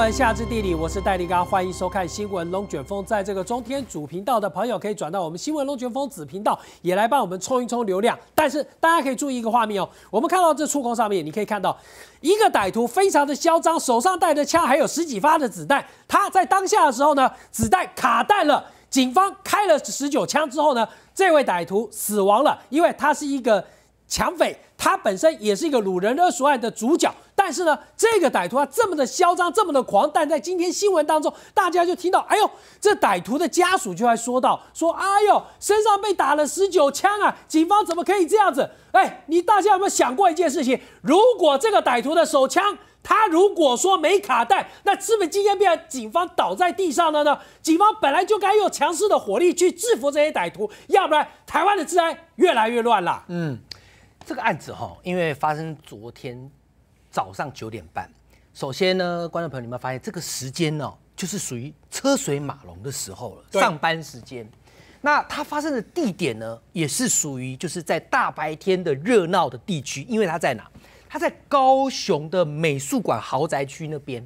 关夏至地理，我是戴立刚，欢迎收看新闻。龙卷风在这个中天主频道的朋友可以转到我们新闻龙卷风子频道，也来帮我们冲一冲流量。但是大家可以注意一个画面哦，我们看到这触控上面，你可以看到一个歹徒非常的嚣张，手上带着枪，还有十几发的子弹。他在当下的时候呢，子弹卡弹了，警方开了十九枪之后呢，这位歹徒死亡了，因为他是一个抢匪。他本身也是一个鲁人勒索案的主角，但是呢，这个歹徒啊这么的嚣张，这么的狂，但在今天新闻当中，大家就听到，哎呦，这歹徒的家属就在说到，说，哎呦，身上被打了十九枪啊！警方怎么可以这样子？哎，你大家有没有想过一件事情？如果这个歹徒的手枪他如果说没卡弹，那是不是今天变成警方倒在地上了呢？警方本来就该用强势的火力去制服这些歹徒，要不然台湾的治安越来越乱了。嗯。这个案子哈，因为发生昨天早上九点半。首先呢，观众朋友，你们发现这个时间呢，就是属于车水马龙的时候了，上班时间。那它发生的地点呢，也是属于就是在大白天的热闹的地区，因为它在哪？它在高雄的美术馆豪宅区那边。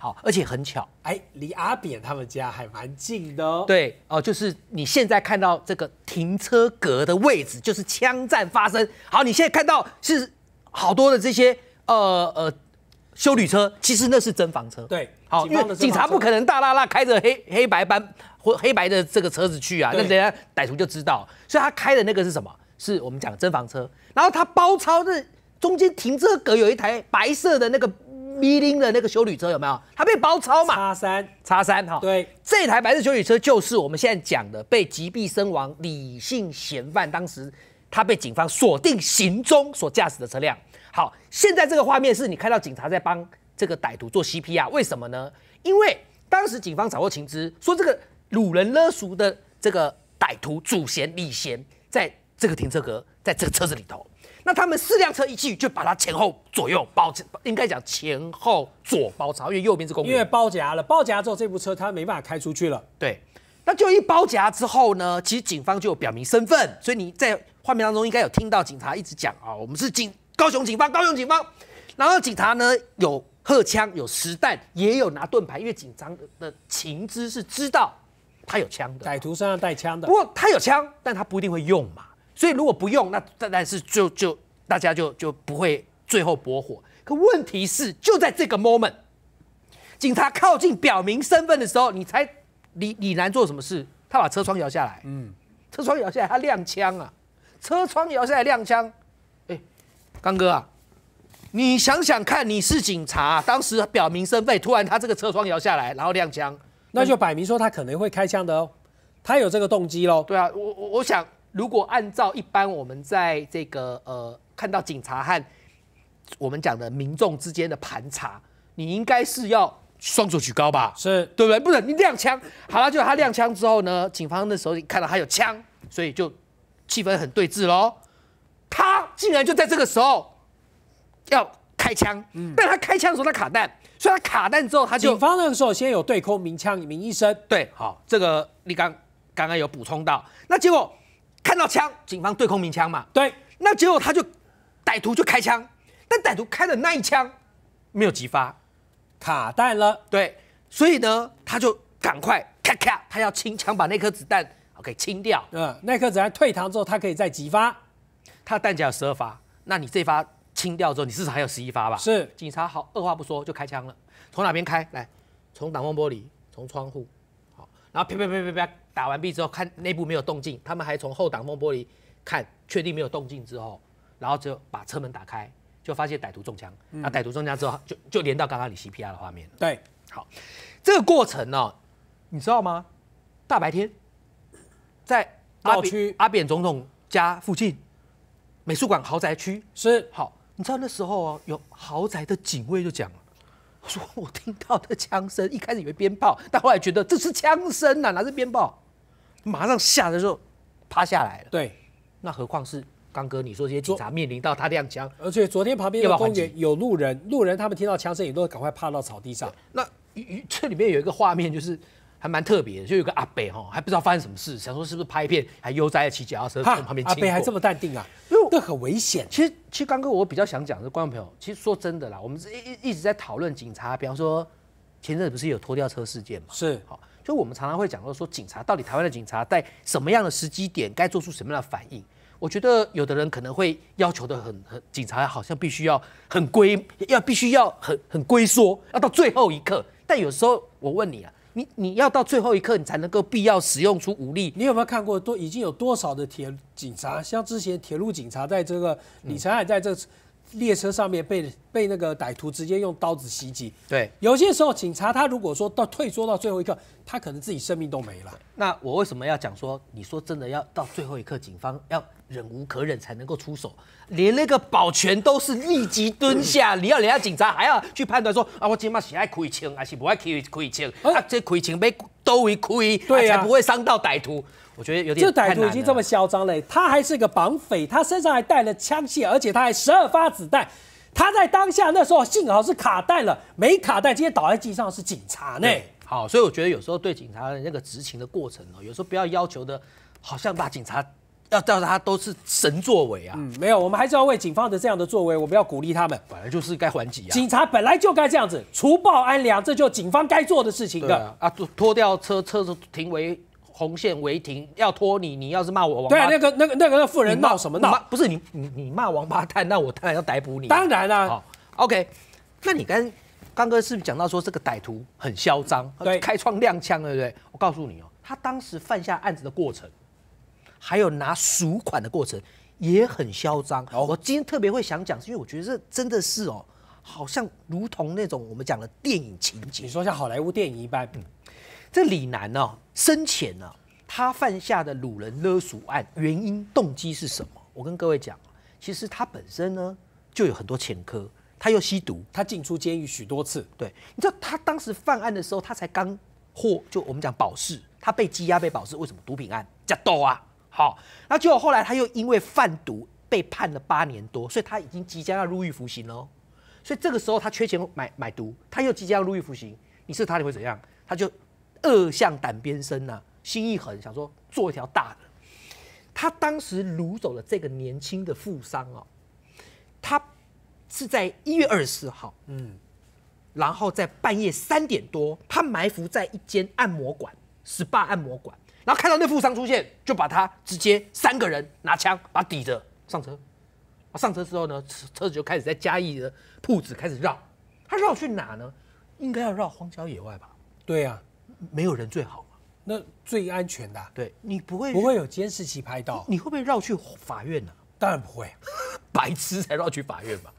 好，而且很巧，哎，离阿扁他们家还蛮近的。哦。对，哦，就是你现在看到这个停车格的位置，就是枪战发生。好，你现在看到是好多的这些呃呃修理车，其实那是真房车。对，好，因为警察不可能大拉拉开着黑黑白班或黑白的这个车子去啊，那人家歹徒就知道，所以他开的那个是什么？是我们讲真房车。然后他包抄的中间停车格有一台白色的那个。米林的那个修理车有没有？它被包抄嘛？叉三叉三哈。对，这台白色修理车就是我们现在讲的被击毙身亡李姓嫌犯，当时他被警方锁定行踪所驾驶的车辆。好，现在这个画面是你看到警察在帮这个歹徒做 CPR，为什么呢？因为当时警方掌握情资，说这个掳人勒赎的这个歹徒祖贤李贤，在这个停车格，在这个车子里头。那他们四辆车一去就把它前后左右包，应该讲前后左包夹，因为右边是公路。因为包夹了，包夹之后这部车它没办法开出去了。对，那就一包夹之后呢，其实警方就有表明身份，所以你在画面当中应该有听到警察一直讲啊，我们是警高雄警方，高雄警方。然后警察呢有荷枪有实弹，也有拿盾牌，因为紧张的情资是知道他有枪的，歹徒身上带枪的。不过他有枪，但他不一定会用嘛。所以如果不用，那但但是就就大家就就不会最后博火。可问题是就在这个 moment，警察靠近表明身份的时候，你猜李李楠做什么事？他把车窗摇下来，嗯，车窗摇下来他亮枪啊，车窗摇下来亮枪。哎，刚哥啊，你想想看，你是警察，当时表明身份，突然他这个车窗摇下来，然后亮枪，那就摆明说他可能会开枪的哦，他有这个动机喽。对啊，我我我想。如果按照一般我们在这个呃看到警察和我们讲的民众之间的盘查，你应该是要双手举高吧？是，对不对？不是你亮枪。好了，就他亮枪之后呢，警方那时候看到他有枪，所以就气氛很对峙喽。他竟然就在这个时候要开枪，但他开枪的时候他卡弹，所以他卡弹之后他就警方那个时候先有对空鸣枪鸣一声，对，好，这个你刚刚刚有补充到，那结果。看到枪，警方对空鸣枪嘛？对。那结果他就，歹徒就开枪，但歹徒开的那一枪没有击发，卡弹了。对，所以呢，他就赶快咔咔，他要清枪，把那颗子弹 OK 清掉。嗯，那颗子弹退膛之后，他可以再击发。他弹夹有十二发，那你这发清掉之后，你至少还有十一发吧？是。警察好，二话不说就开枪了，从哪边开来？从挡风玻璃，从窗户。好，然后啪啪啪啪啪。打完毕之后，看内部没有动静，他们还从后挡风玻璃看，确定没有动静之后，然后就把车门打开，就发现歹徒中枪。那歹徒中枪之后，就就连到刚刚你 CPR 的画面对，好，这个过程呢，你知道吗？大白天，在阿扁阿扁总统家附近美术馆豪宅区，是好，你知道那时候啊，有豪宅的警卫就讲了，说我听到的枪声，一开始以为鞭炮，但后来觉得这是枪声呐，哪是鞭炮？马上下的时候趴下来了。对，那何况是刚哥你说这些警察面临到他亮枪，而且昨天旁边的公园有路人，路人他们听到枪声也都赶快趴到草地上。那于这里面有一个画面就是还蛮特别的，就有一个阿北哈还不知道发生什么事，想说是不是拍片还悠哉的骑脚踏车从旁边经阿北还这么淡定啊？那这很危险。其实，其实刚哥我比较想讲的是观众朋友，其实说真的啦，我们一一直在讨论警察，比方说前阵子不是有拖吊车事件嘛？是好。所以我们常常会讲到说，警察到底台湾的警察在什么样的时机点该做出什么样的反应？我觉得有的人可能会要求的很很，警察好像必须要很规，要必须要很很龟缩，要到最后一刻。但有时候我问你啊，你你要到最后一刻，你才能够必要使用出武力？你有没有看过多已经有多少的铁警察，像之前铁路警察在这个李成海在这。列车上面被被那个歹徒直接用刀子袭击。对，有些时候警察他如果说到退缩到最后一刻，他可能自己生命都没了。那我为什么要讲说？你说真的要到最后一刻，警方要忍无可忍才能够出手，连那个保全都是立即蹲下，你要人家警察还要去判断说啊，我今嘛是爱开枪还是不爱开开枪？啊，这开枪要都会开，才不会伤到歹徒。我觉得有点就歹徒已经这么嚣张了，他还是个绑匪，他身上还带了枪械，而且他还十二发子弹。他在当下那时候幸好是卡弹了，没卡弹，今天倒在地上是警察呢。好，所以我觉得有时候对警察那个执勤的过程呢，有时候不要要求的，好像把警察要调查都是神作为啊。嗯，没有，我们还是要为警方的这样的作为，我们要鼓励他们。本来就是该还击，警察本来就该这样子除暴安良，这就警方该做的事情的。啊，脱脱掉车车子停为。红线违停要拖你，你要是骂我王八蛋，那个那个那个那富人闹什么闹？不是你你你骂王八蛋，那我当然要逮捕你。当然啦，好，OK。那你跟刚哥是不是讲到说这个歹徒很嚣张，开创亮枪，对不对？我告诉你哦，他当时犯下案子的过程，还有拿赎款的过程也很嚣张。我今天特别会想讲，是因为我觉得这真的是哦，好像如同那种我们讲的电影情节，你说像好莱坞电影一般。这李楠呢，生前呢，他犯下的掳人勒赎案原因动机是什么？我跟各位讲，其实他本身呢就有很多前科，他又吸毒，他进出监狱许多次。对，你知道他当时犯案的时候，他才刚获就我们讲保释，他被羁押被保释，为什么？毒品案加多啊，好，那结果后来他又因为贩毒被判了八年多，所以他已经即将要入狱服刑了。所以这个时候他缺钱买买毒，他又即将要入狱服刑，你是他你会怎样？他就。恶向胆边生呐，心一狠，想说做一条大的。他当时掳走了这个年轻的富商哦，他是在一月二十四号，嗯，然后在半夜三点多，他埋伏在一间按摩馆、SPA 按摩馆，然后看到那富商出现，就把他直接三个人拿枪把他抵着上车。上车之后呢，车子就开始在嘉义的铺子开始绕。他绕去哪呢？应该要绕荒郊野外吧？对呀。没有人最好嘛？那最安全的。对，你不会不会有监视器拍到？你会不会绕去法院呢？当然不会，白痴才绕去法院嘛。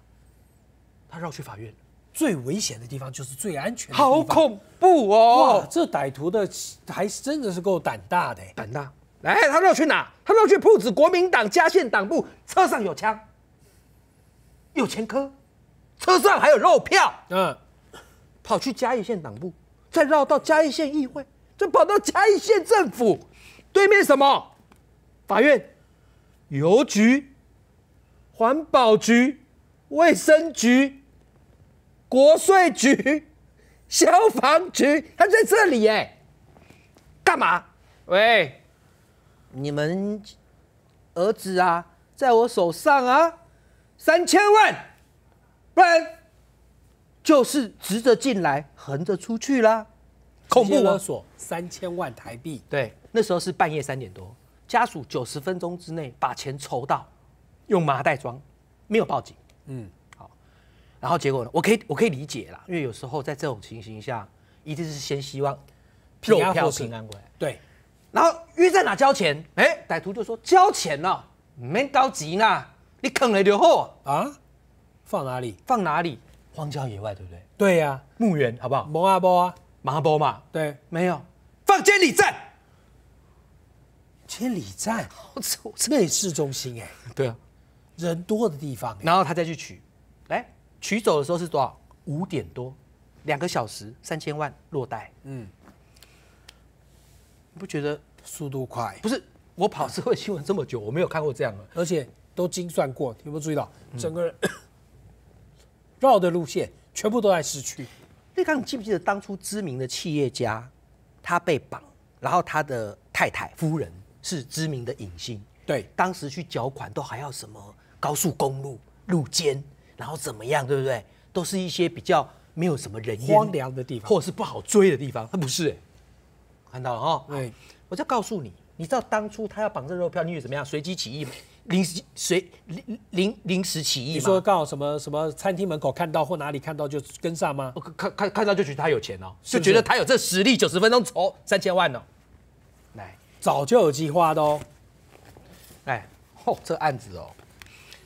他绕去法院，最危险的地方就是最安全。好恐怖哦！哇，这歹徒的还是真的是够胆大的。胆大，来，他绕去哪？他绕去铺子国民党嘉县党部，车上有枪，有前科，车上还有肉票。嗯，跑去嘉义县党部。再绕到嘉义县议会，再跑到嘉义县政府，对面什么？法院、邮局、环保局、卫生局、国税局、消防局，他在这里哎，干嘛？喂，你们儿子啊，在我手上啊，三千万，不然。就是直着进来，横着出去啦，恐怖！勒索三千万台币，对，那时候是半夜三点多，家属九十分钟之内把钱筹到，用麻袋装，没有报警。嗯，好，然后结果呢？我可以，我可以理解啦，因为有时候在这种情形下，一定是先希望肉票平安回来。对，然后约在哪交钱？哎，歹徒就说交钱了，没着急呢，你空了就好啊，放哪里？放哪里？荒郊野外，对不对？对呀，墓园好不好？蒙阿波啊，马波嘛。对，没有，放千里站。千里站，好丑，这里市中心哎。对啊，人多的地方。然后他再去取，来取走的时候是多少？五点多，两个小时，三千万落袋。嗯，不觉得速度快？不是，我跑社会新闻这么久，我没有看过这样的，而且都精算过。有没有注意到，整个人？绕的路线全部都在市区。瑞刚你记不记得当初知名的企业家他被绑，然后他的太太夫人是知名的影星，对，当时去缴款都还要什么高速公路路肩，然后怎么样，对不对？都是一些比较没有什么人烟、荒凉的地方，或者是不好追的地方。他不是，看到了哈？哎，我就告诉你，你知道当初他要绑这肉票，你以为怎么样？随机起义吗？临时随临临临时起意，你说刚好什么什么餐厅门口看到或哪里看到就跟上吗？看看看到就觉得他有钱哦，是觉得他有这实力，九十分钟筹三千万呢？来，早就有计划的哦。哎，哦，这案子哦，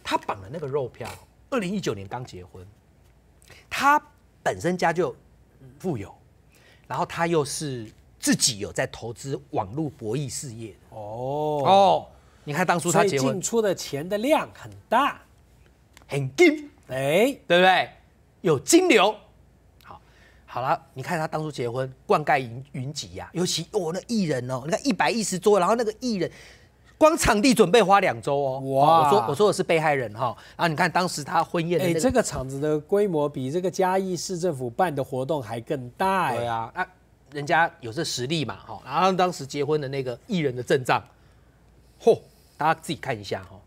他绑了那个肉票，二零一九年刚结婚，他本身家就富有，然后他又是自己有在投资网络博弈事业哦哦。你看当初他结婚，进出的钱的量很大，很金，哎，对不对？有金流，好，好了，你看他当初结婚，灌溉云云集呀，尤其我的艺人哦，你看一百一十桌，然后那个艺人，光场地准备花两周哦。哇，我说我说的是被害人哈，然后你看当时他婚宴，哎，这个场子的规模比这个嘉义市政府办的活动还更大。对啊，啊，人家有这实力嘛，哈，然后当时结婚的那个艺人的阵仗，嚯！大家自己看一下哈，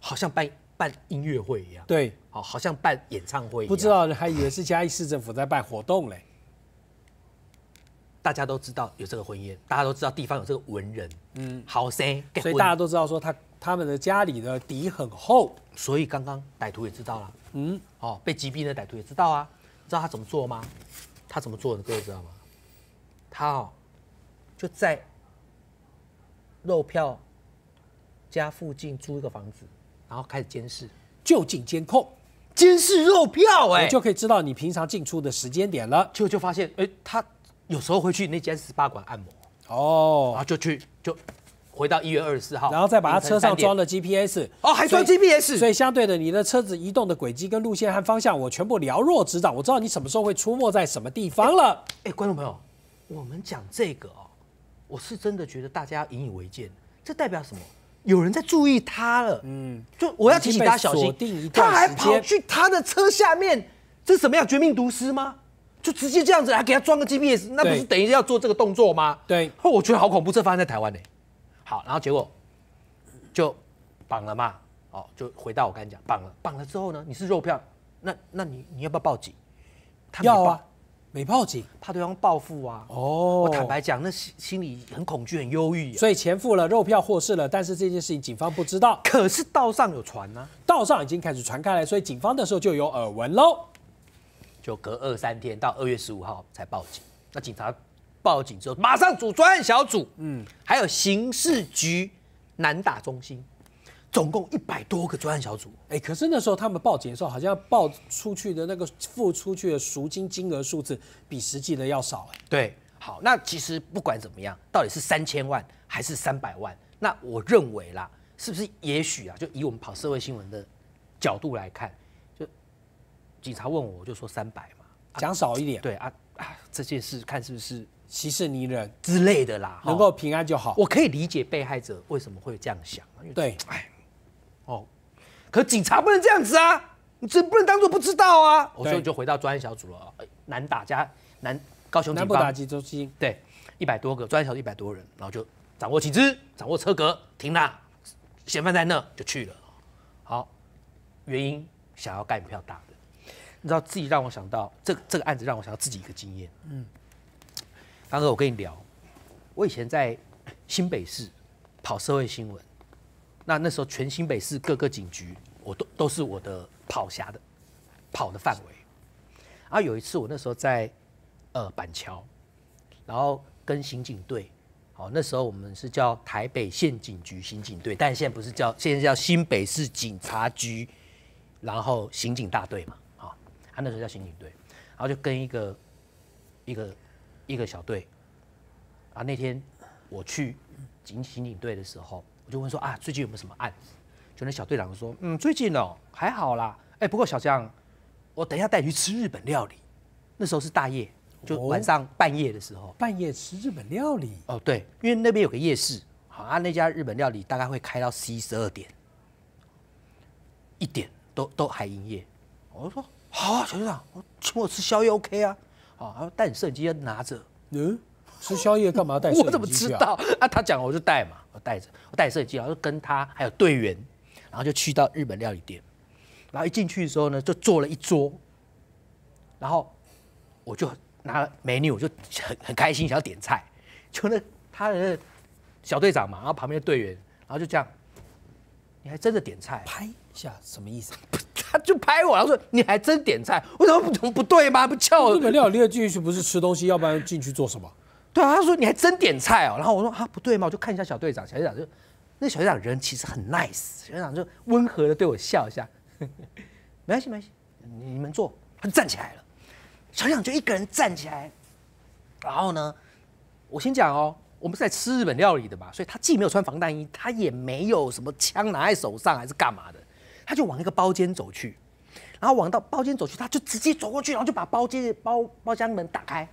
好像办办音乐会一样。对，好，好像办演唱会一不知道还以为是嘉义市政府在办活动嘞。大家都知道有这个婚宴，大家都知道地方有这个文人，嗯，好噻，所以大家都知道说他他们的家里的底很厚，所以刚刚歹徒也知道了，嗯，哦，被击毙的歹徒也知道啊，知道他怎么做吗？他怎么做的，各位知道吗？他哦，就在肉票。家附近租一个房子，然后开始监视，就近监控，监视肉票哎，就可以知道你平常进出的时间点了。就就发现哎，他有时候会去那间十八馆按摩哦，然后就去就回到一月二十四号，然后再把他车上装了 GPS 哦，还装 GPS，所以相对的，你的车子移动的轨迹跟路线和方向，我全部了若指掌，我知道你什么时候会出没在什么地方了。哎，观众朋友，我们讲这个哦，我是真的觉得大家引以为戒，这代表什么？有人在注意他了，嗯，就我要提醒大家小心，他还跑去他的车下面，这是怎么样？绝命毒师吗？就直接这样子，还给他装个 GPS，那不是等于要做这个动作吗？对，我觉得好恐怖，这发生在台湾呢。好，然后结果就绑了嘛，哦，就回到我刚才讲，绑了，绑了之后呢，你是肉票，那那你你要不要报警？他要啊。没报警，怕对方报复啊！哦，我坦白讲，那心心里很恐惧，很忧郁，所以钱付了，肉票获释了，但是这件事情警方不知道。可是道上有传呢，道上已经开始传开来，所以警方的时候就有耳闻喽。就隔二三天，到二月十五号才报警。那警察报警之后，马上组专案小组，嗯，还有刑事局南打中心。总共一百多个专案小组。哎，可是那时候他们报警的时候，好像报出去的那个付出去的赎金金额数字比实际的要少。对，好，那其实不管怎么样，到底是三千万还是三百万？那我认为啦，是不是也许啊？就以我们跑社会新闻的角度来看，就警察问我，我就说三百嘛，讲少一点。对啊啊，这件事看是不是歧视、你人之类的啦，能够平安就好。我可以理解被害者为什么会这样想，对，哎。可警察不能这样子啊！你真不能当做不知道啊！我说，就回到专案小组了，难打加难，高雄警方难不打击中心，对，一百多个专案小组一百多人，然后就掌握起止，掌握车格停了，嫌犯在那就去了。好，原因想要盖票大的，你知道自己让我想到这这个案子让我想到自己一个经验。嗯，刚哥，我跟你聊，我以前在 新北市跑社会新闻，那那时候全新北市各个警局。我都都是我的跑侠的跑的范围，然后有一次我那时候在呃板桥，然后跟刑警队，好那时候我们是叫台北县警局刑警队，但现在不是叫现在叫新北市警察局，然后刑警大队嘛，啊，那时候叫刑警队，然后就跟一个一个一个小队，啊那天我去警刑警队的时候，我就问说啊最近有没有什么案子？就那小队长说：“嗯，最近哦还好啦。哎，不过小将，我等一下带你去吃日本料理。那时候是大夜，就晚上半夜的时候。半夜吃日本料理？哦，对，因为那边有个夜市，好啊，那家日本料理大概会开到十一十二点，一点都都还营业。我就说好啊，小队长，我请我吃宵夜 OK 啊。好，我带你影机要拿着。嗯，吃宵夜干嘛 带？我怎么知道？啊，他讲我就带嘛，我带着，我带相机，我就跟他还有队员。”然后就去到日本料理店，然后一进去的时候呢，就坐了一桌，然后我就拿美女，我就很很开心，想要点菜，就那他的小队长嘛，然后旁边的队员，然后就这样，你还真的点菜？拍一下什么意思？他就拍我，他说你还真点菜？为什么？怎么不对吗？不翘？”日本料理进去不是吃东西，要不然进去做什么？对，啊，他说你还真点菜哦，然后我说啊不对吗？我就看一下小队长，小队长就。那小队长人其实很 nice，小队长就温和的对我笑一下，没关系没关系，你们坐，他就站起来了。小队长就一个人站起来，然后呢，我先讲哦，我们是在吃日本料理的嘛，所以他既没有穿防弹衣，他也没有什么枪拿在手上还是干嘛的，他就往那个包间走去，然后往到包间走去，他就直接走过去，然后就把包间包包厢门打开，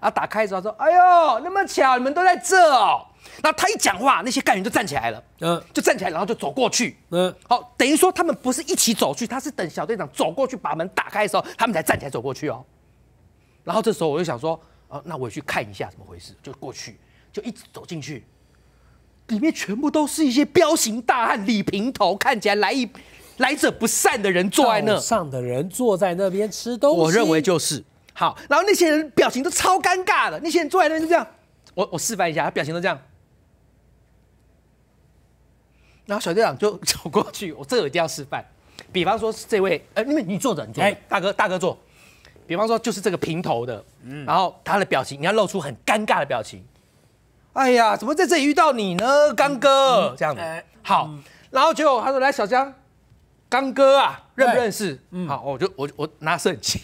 然后打开之后他说：“哎呦，那么巧，你们都在这哦。”那他一讲话，那些干员就站起来了，嗯，就站起来，然后就走过去，嗯，好，等于说他们不是一起走去，他是等小队长走过去把门打开的时候，他们才站起来走过去哦。然后这时候我就想说，哦，那我去看一下怎么回事，就过去，就一直走进去，里面全部都是一些彪形大汉、李平头，看起来来一来者不善的人坐在那上的人坐在那边吃东西，我认为就是好。然后那些人表情都超尴尬的，那些人坐在那边就这样，我我示范一下，他表情都这样。然后小队长就 走过去，我这个一定要示范，比方说这位哎，因为你坐着，哎，大哥大哥坐，比方说就是这个平头的，嗯，然后他的表情你要露出很尴尬的表情，哎呀，怎么在这里遇到你呢，刚哥，这样子，好，然后果他说来小江，刚哥啊，认不认识？好，我就我我拿影机，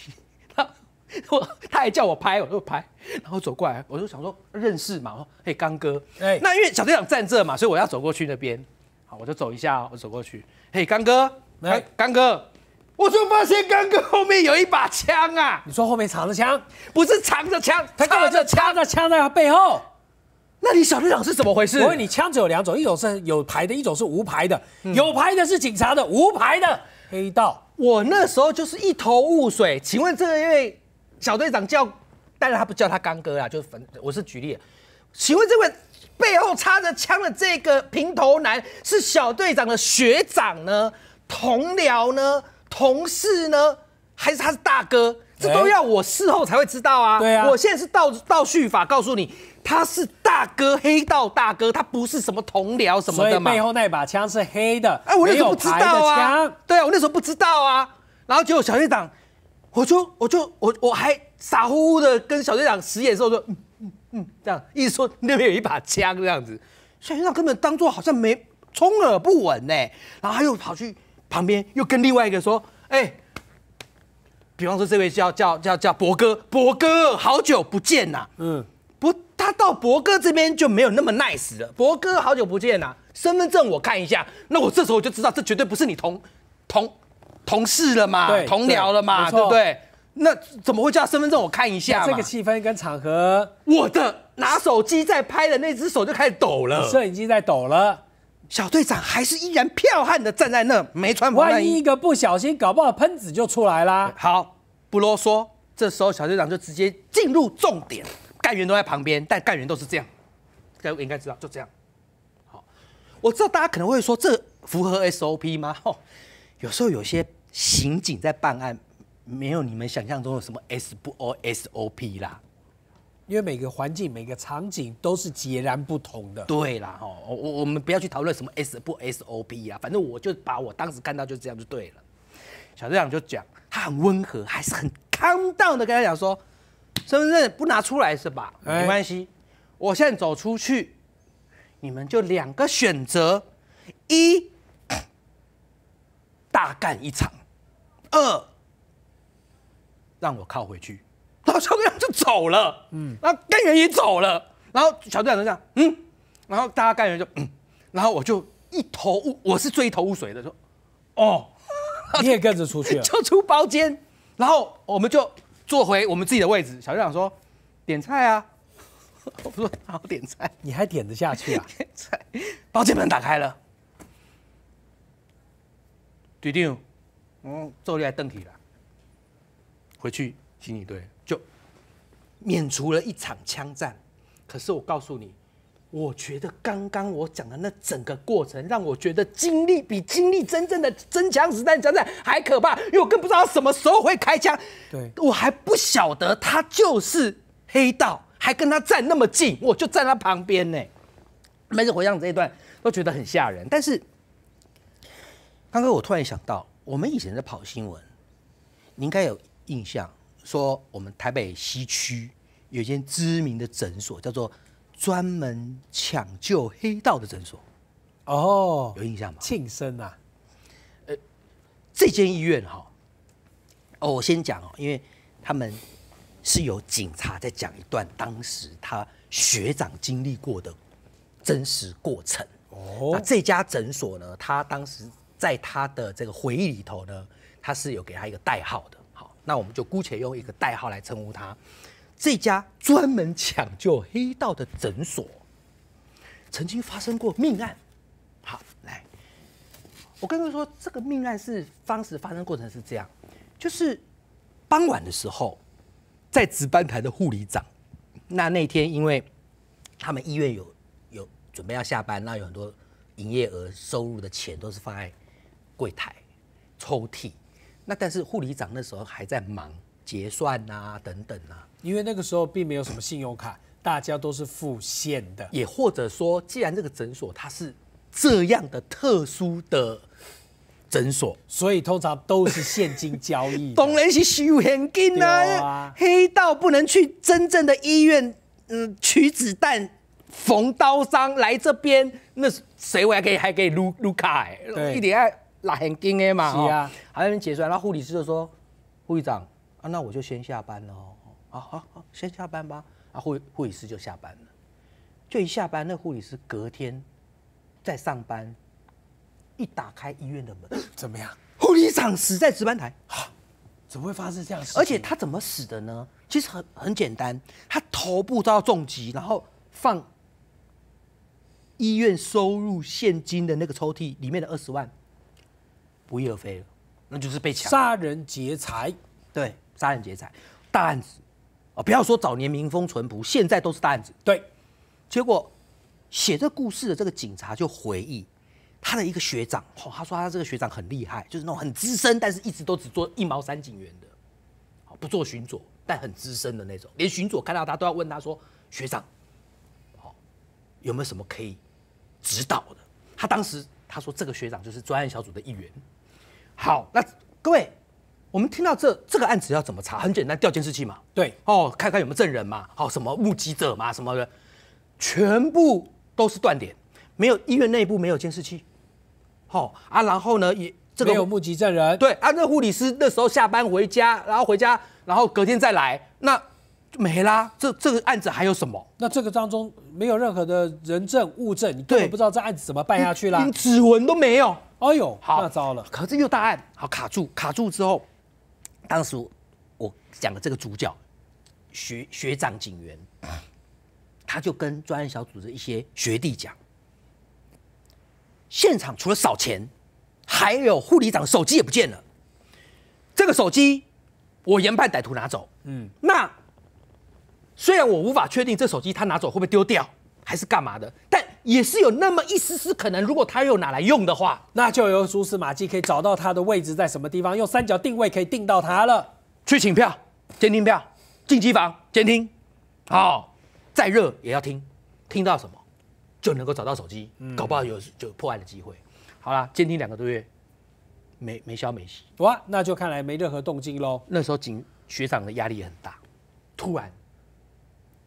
他 我他还叫我拍，我就拍，然后走过来，我就想说认识嘛，我说哎刚哥，哎，那因为小队长站这嘛，所以我要走过去那边。好，我就走一下哦，我走过去。嘿，刚哥，来，刚哥，我就发现刚哥后面有一把枪啊！你说后面藏着枪，不是藏着枪，他根本就插在枪在他背后。那你小队长是怎么回事？我问你，枪只有两种，一种是有牌的，一种是无牌的。有牌的是警察的，无牌的黑道。我那时候就是一头雾水。请问这位小队长叫，当然他不叫他刚哥啊，就是反我是举例。请问这位？背后插着枪的这个平头男是小队长的学长呢、同僚呢、同事呢，还是他是大哥？这都要我事后才会知道啊！对啊，我现在是倒倒叙法告诉你，他是大哥，黑道大哥，他不是什么同僚什么的嘛。背后那把枪是黑的。哎，我那时候不知道啊。对啊，我那时候不知道啊。然后结果小队长，我就我就我我还傻乎乎的跟小队长使眼色说。嗯，这样意思说那边有一把枪这样子，所以院长根本当做好像没充耳不闻呢。然后他又跑去旁边，又跟另外一个说：“哎，比方说这位叫叫叫叫博哥，博哥好久不见呐。”嗯，不，他到博哥这边就没有那么 nice 了。博哥好久不见呐，身份证我看一下，那我这时候我就知道这绝对不是你同同同事了嘛，同僚了嘛，对不对？那怎么会叫身份证？我看一下这个气氛跟场合，我的拿手机在拍的那只手就开始抖了，摄影机在抖了。小队长还是依然剽悍的站在那，没穿防万一一个不小心，搞不好喷子就出来啦。好，不啰嗦。这时候小队长就直接进入重点，干员都在旁边，但干员都是这样，大家应该知道，就这样。好，我知道大家可能会说，这符合 SOP 吗？吼，有时候有些刑警在办案。没有你们想象中的什么 S 不 O S O P 啦，因为每个环境每个场景都是截然不同的。对啦，哦，我我我们不要去讨论什么 S 不 S O P 啊，反正我就把我当时看到就这样就对了。小队长就讲，他很温和，还是很康荡的跟他讲说，身份证不拿出来是吧？没关系，我现在走出去，你们就两个选择，一，大干一场，二。让我靠回去，然后小队长就走了，嗯，然后干员也走了，然后小队长就这样，嗯，然后大家干员就，嗯，然后我就一头雾，我是最一头雾水的，说，哦，你也跟着出去，就出包间，然后我们就坐回我们自己的位置。小队长说，点菜啊，我说，好，点菜，你还点得下去啊？点菜，包间门打开了，队长，嗯，坐下来，登起了。回去刑警队就免除了一场枪战，可是我告诉你，我觉得刚刚我讲的那整个过程，让我觉得经历比经历真正的真枪实弹枪战还可怕，因为我更不知道他什么时候会开枪。对我还不晓得他就是黑道，还跟他站那么近，我就站他旁边呢。每次回想这一段都觉得很吓人，但是刚刚我突然想到，我们以前在跑新闻，你应该有。印象说，我们台北西区有一间知名的诊所，叫做专门抢救黑道的诊所。哦，有印象吗？庆生啊，呃，这间医院哈，哦，我先讲哦，因为他们是有警察在讲一段当时他学长经历过的真实过程。哦，那这家诊所呢，他当时在他的这个回忆里头呢，他是有给他一个代号的。那我们就姑且用一个代号来称呼他，这家专门抢救黑道的诊所，曾经发生过命案。好，来，我刚刚说这个命案是当时发生过程是这样，就是傍晚的时候，在值班台的护理长，那那天因为他们医院有有准备要下班，那有很多营业额收入的钱都是放在柜台抽屉。那但是护理长那时候还在忙结算呐等等啊，因为那个时候并没有什么信用卡，大家都是付现的，也或者说，既然这个诊所它是这样的特殊的诊所，所以通常都是现金交易。当然是收现金啊，黑道不能去真正的医院，嗯，取子弹、缝刀伤，来这边，那谁还以还以撸撸卡哎？对，一点。拉很金的嘛，是啊，还在那边结算。然后护理师就说：“护士长，那我就先下班喽。”啊，好，好，先下班吧。啊，护护理师就下班了。就一下班，那护理师隔天在上班，一打开医院的门，怎么样？护理长死在值班台，啊，怎么会发生这样事？而且他怎么死的呢？其实很很简单，他头部遭到重击，然后放医院收入现金的那个抽屉里面的二十万。不翼而飞了，那就是被抢。杀人劫财，对，杀人劫财，大案子，啊，不要说早年民风淳朴，现在都是大案子。对，结果写这故事的这个警察就回忆他的一个学长，哦，他说他这个学长很厉害，就是那种很资深，但是一直都只做一毛三警员的，不做巡佐，但很资深的那种，连巡佐看到他都要问他说，学长，好，有没有什么可以指导的？他当时他说这个学长就是专案小组的一员。好，那各位，我们听到这这个案子要怎么查？很简单，调监视器嘛。对，哦，看看有没有证人嘛，好，什么目击者嘛，什么的，全部都是断点，没有医院内部没有监视器。好啊，然后呢也这个没有目击证人。对，啊，那护理师那时候下班回家，然后回家，然后隔天再来，那没啦。这这个案子还有什么？那这个当中没有任何的人证物证，你根本不知道这案子怎么办下去啦，连指纹都没有。哎呦，那糟了，可是又大案，好卡住，卡住之后，当时我讲的这个主角学学长警员，他就跟专案小组的一些学弟讲，现场除了少钱，还有护理长手机也不见了，这个手机我研判歹徒拿走，嗯，那虽然我无法确定这手机他拿走会不会丢掉，还是干嘛的，但。也是有那么一丝丝可能，如果他又拿来用的话，那就有蛛丝马迹可以找到他的位置在什么地方，用三角定位可以定到他了。去请票，监听票，进机房监听，好，再热也要听，听到什么就能够找到手机，搞不好有就破案的机会。好啦，监听两个多月，没没消没息，哇，那就看来没任何动静喽。那时候警学长的压力很大，突然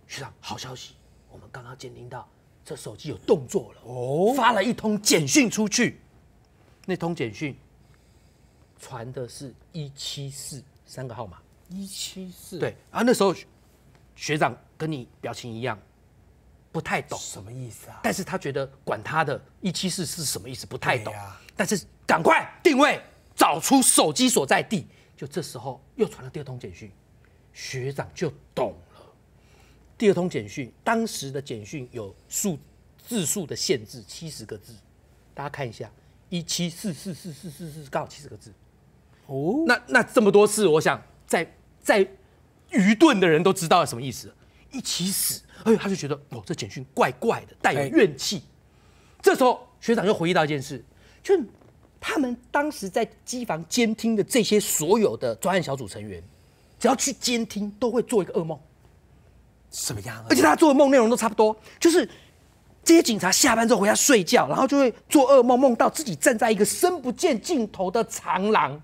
学长好消息，我们刚刚监听到。这手机有动作了，哦，发了一通简讯出去。那通简讯传的是一七四三个号码，一七四对啊。那时候学长跟你表情一样，不太懂什么意思啊。但是他觉得管他的一七四是什么意思，不太懂。但是赶快定位，找出手机所在地。就这时候又传了第二通简讯，学长就懂。第二通简讯，当时的简讯有数字数的限制，七十个字。大家看一下，一七四四四四四四刚好七十个字。哦，那那这么多次，我想在在愚钝的人都知道什么意思，一起死。哎呦，他就觉得哦，这简讯怪怪的，带有怨气。这时候学长又回忆到一件事，就他们当时在机房监听的这些所有的专案小组成员，只要去监听，都会做一个噩梦。什么样？而且他做的梦内容都差不多，就是这些警察下班之后回家睡觉，然后就会做噩梦，梦到自己站在一个深不见尽头的长廊，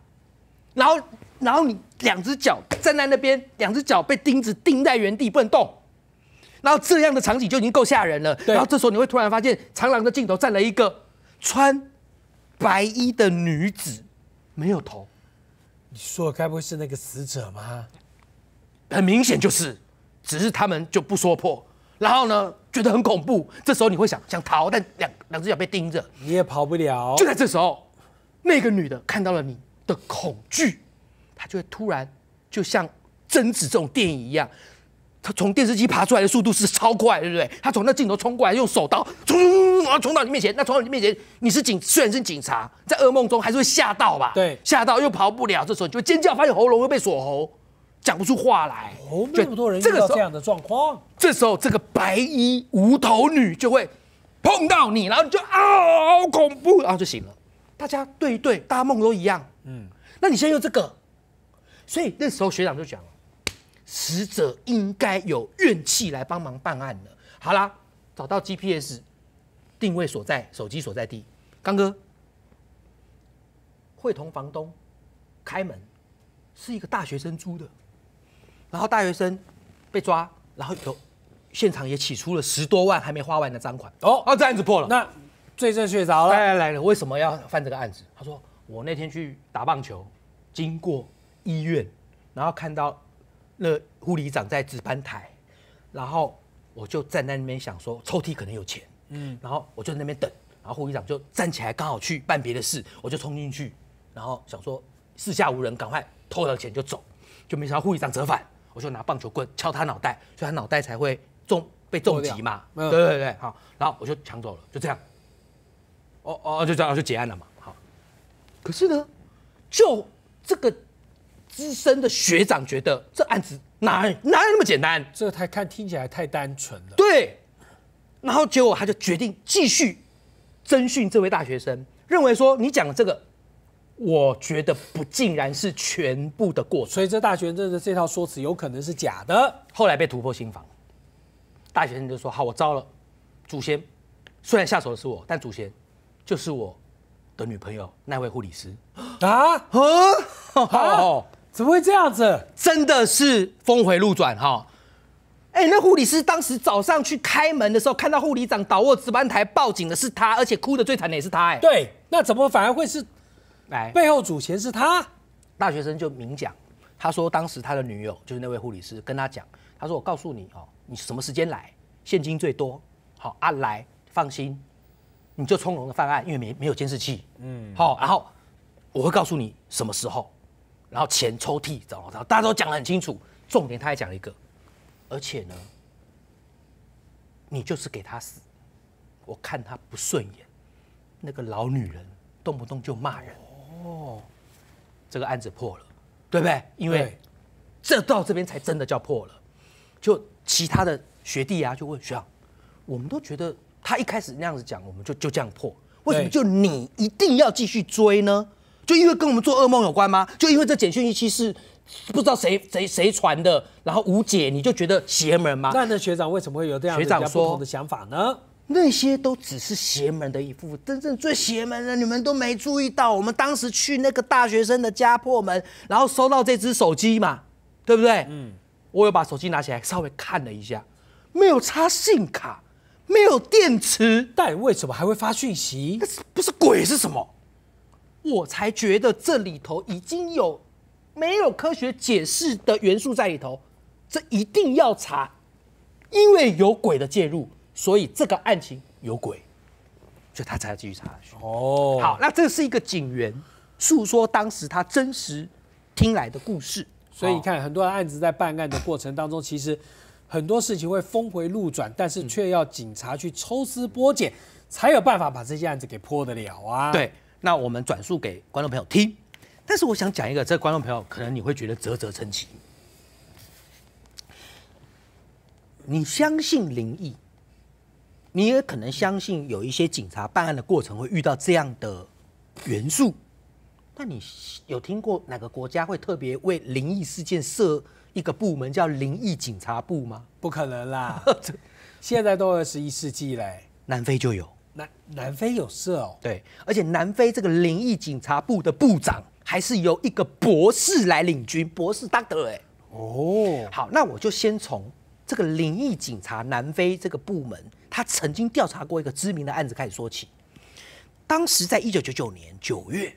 然后，然后你两只脚站在那边，两只脚被钉子钉在原地，不能动，然后这样的场景就已经够吓人了。然后这时候你会突然发现，长廊的尽头站了一个穿白衣的女子，没有头。你说的该不会是那个死者吗？很明显就是。只是他们就不说破，然后呢，觉得很恐怖。这时候你会想想逃，但两两只脚被盯着，你也跑不了。就在这时候，那个女的看到了你的恐惧，她就会突然就像贞子这种电影一样，她从电视机爬出来的速度是超快，对不对？她从那镜头冲过来，用手刀冲冲我要冲到你面前。那冲到你面前，你是警，虽然是警察，在噩梦中还是会吓到吧？对，吓到又跑不了。这时候你就尖叫，发现喉咙又被锁喉。讲不出话来，这么多人遇到这样的状况，这时候这个白衣无头女就会碰到你，然后就啊，恐怖，然后就醒了。大家对对，大家梦都一样。嗯，那你先用这个。所以那时候学长就讲死者应该有怨气来帮忙办案了。好啦，找到 GPS 定位所在，手机所在地，刚哥会同房东开门，是一个大学生租的。然后大学生被抓，然后有现场也起出了十多万还没花完的赃款。哦，这案子破了，那罪证确凿了。来来来，为什么要犯这个案子？他说我那天去打棒球，经过医院，然后看到那护理长在值班台，然后我就站在那边想说抽屉可能有钱，嗯，然后我就在那边等，然后护理长就站起来刚好去办别的事，我就冲进去，然后想说四下无人，赶快偷了钱就走，就没想到护理长折返。我就拿棒球棍敲他脑袋，所以他脑袋才会重被重击嘛。对对对，好，然后我就抢走了，就这样。哦哦，就这样就结案了嘛。好，可是呢，就这个资深的学长觉得这案子哪哪有那么简单？这太看听起来太单纯了。对。然后结果他就决定继续征讯这位大学生，认为说你讲的这个。我觉得不竟然是全部的过程，所以这大学生的这套说辞有可能是假的。后来被突破心防，大学生就说：“好，我招了。祖先虽然下手的是我，但祖先就是我的女朋友那位护理师啊！啊，怎么会这样子？真的是峰回路转哈！哎，那护理师当时早上去开门的时候，看到护理长倒卧值班台报警的是他，而且哭的最惨的也是他。哎，对，那怎么反而会是？”来背后主钱是他，大学生就明讲，他说当时他的女友就是那位护理师跟他讲，他说我告诉你哦，你什么时间来，现金最多，好，阿来放心，你就从容的犯案，因为没没有监视器，嗯，好，然后我会告诉你什么时候，然后钱抽屉找找找，大家都讲得很清楚，重点他还讲一个，而且呢，你就是给他死，我看他不顺眼，那个老女人动不动就骂人。哦，这个案子破了，对不对？因为这到这边才真的叫破了。就其他的学弟啊，就问学长，我们都觉得他一开始那样子讲，我们就就这样破，为什么就你一定要继续追呢？就因为跟我们做噩梦有关吗？就因为这简讯一期是不知道谁谁谁传的，然后无解，你就觉得邪门吗？那的学长为什么会有这样学长说的想法呢？那些都只是邪门的一副，真正最邪门的你们都没注意到。我们当时去那个大学生的家破门，然后收到这只手机嘛，对不对？嗯，我有把手机拿起来稍微看了一下，没有插信卡，没有电池，但为什么还会发讯息？不是鬼是什么？我才觉得这里头已经有没有科学解释的元素在里头，这一定要查，因为有鬼的介入。所以这个案情有鬼，所以他才要继续查下去。哦，好，那这是一个警员诉说当时他真实听来的故事。所以你看，很多案子在办案的过程当中，其实很多事情会峰回路转，但是却要警察去抽丝剥茧，才有办法把这些案子给破得了啊。对，那我们转述给观众朋友听。但是我想讲一个，这观众朋友可能你会觉得啧啧称奇，你相信灵异？你也可能相信有一些警察办案的过程会遇到这样的元素，那你有听过哪个国家会特别为灵异事件设一个部门叫灵异警察部吗？不可能啦，现在都二十一世纪嘞。南非就有南南非有设哦，对，而且南非这个灵异警察部的部长还是由一个博士来领军，博士当的哎。哦，好，那我就先从。这个灵异警察南非这个部门，他曾经调查过一个知名的案子，开始说起。当时在一九九九年九月，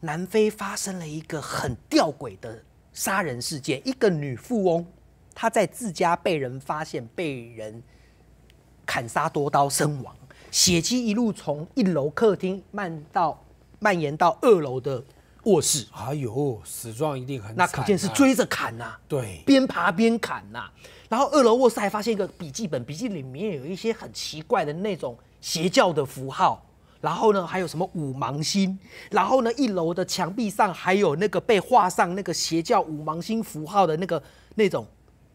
南非发生了一个很吊诡的杀人事件，一个女富翁她在自家被人发现，被人砍杀多刀身亡，血迹一路从一楼客厅漫到蔓延到二楼的。卧室，哎呦，死状一定很那，可见是追着砍呐，对，边爬边砍呐。然后二楼卧室还发现一个笔记本，笔记里面有一些很奇怪的那种邪教的符号。然后呢，还有什么五芒星？然后呢，一楼的墙壁上还有那个被画上那个邪教五芒星符号的那个那种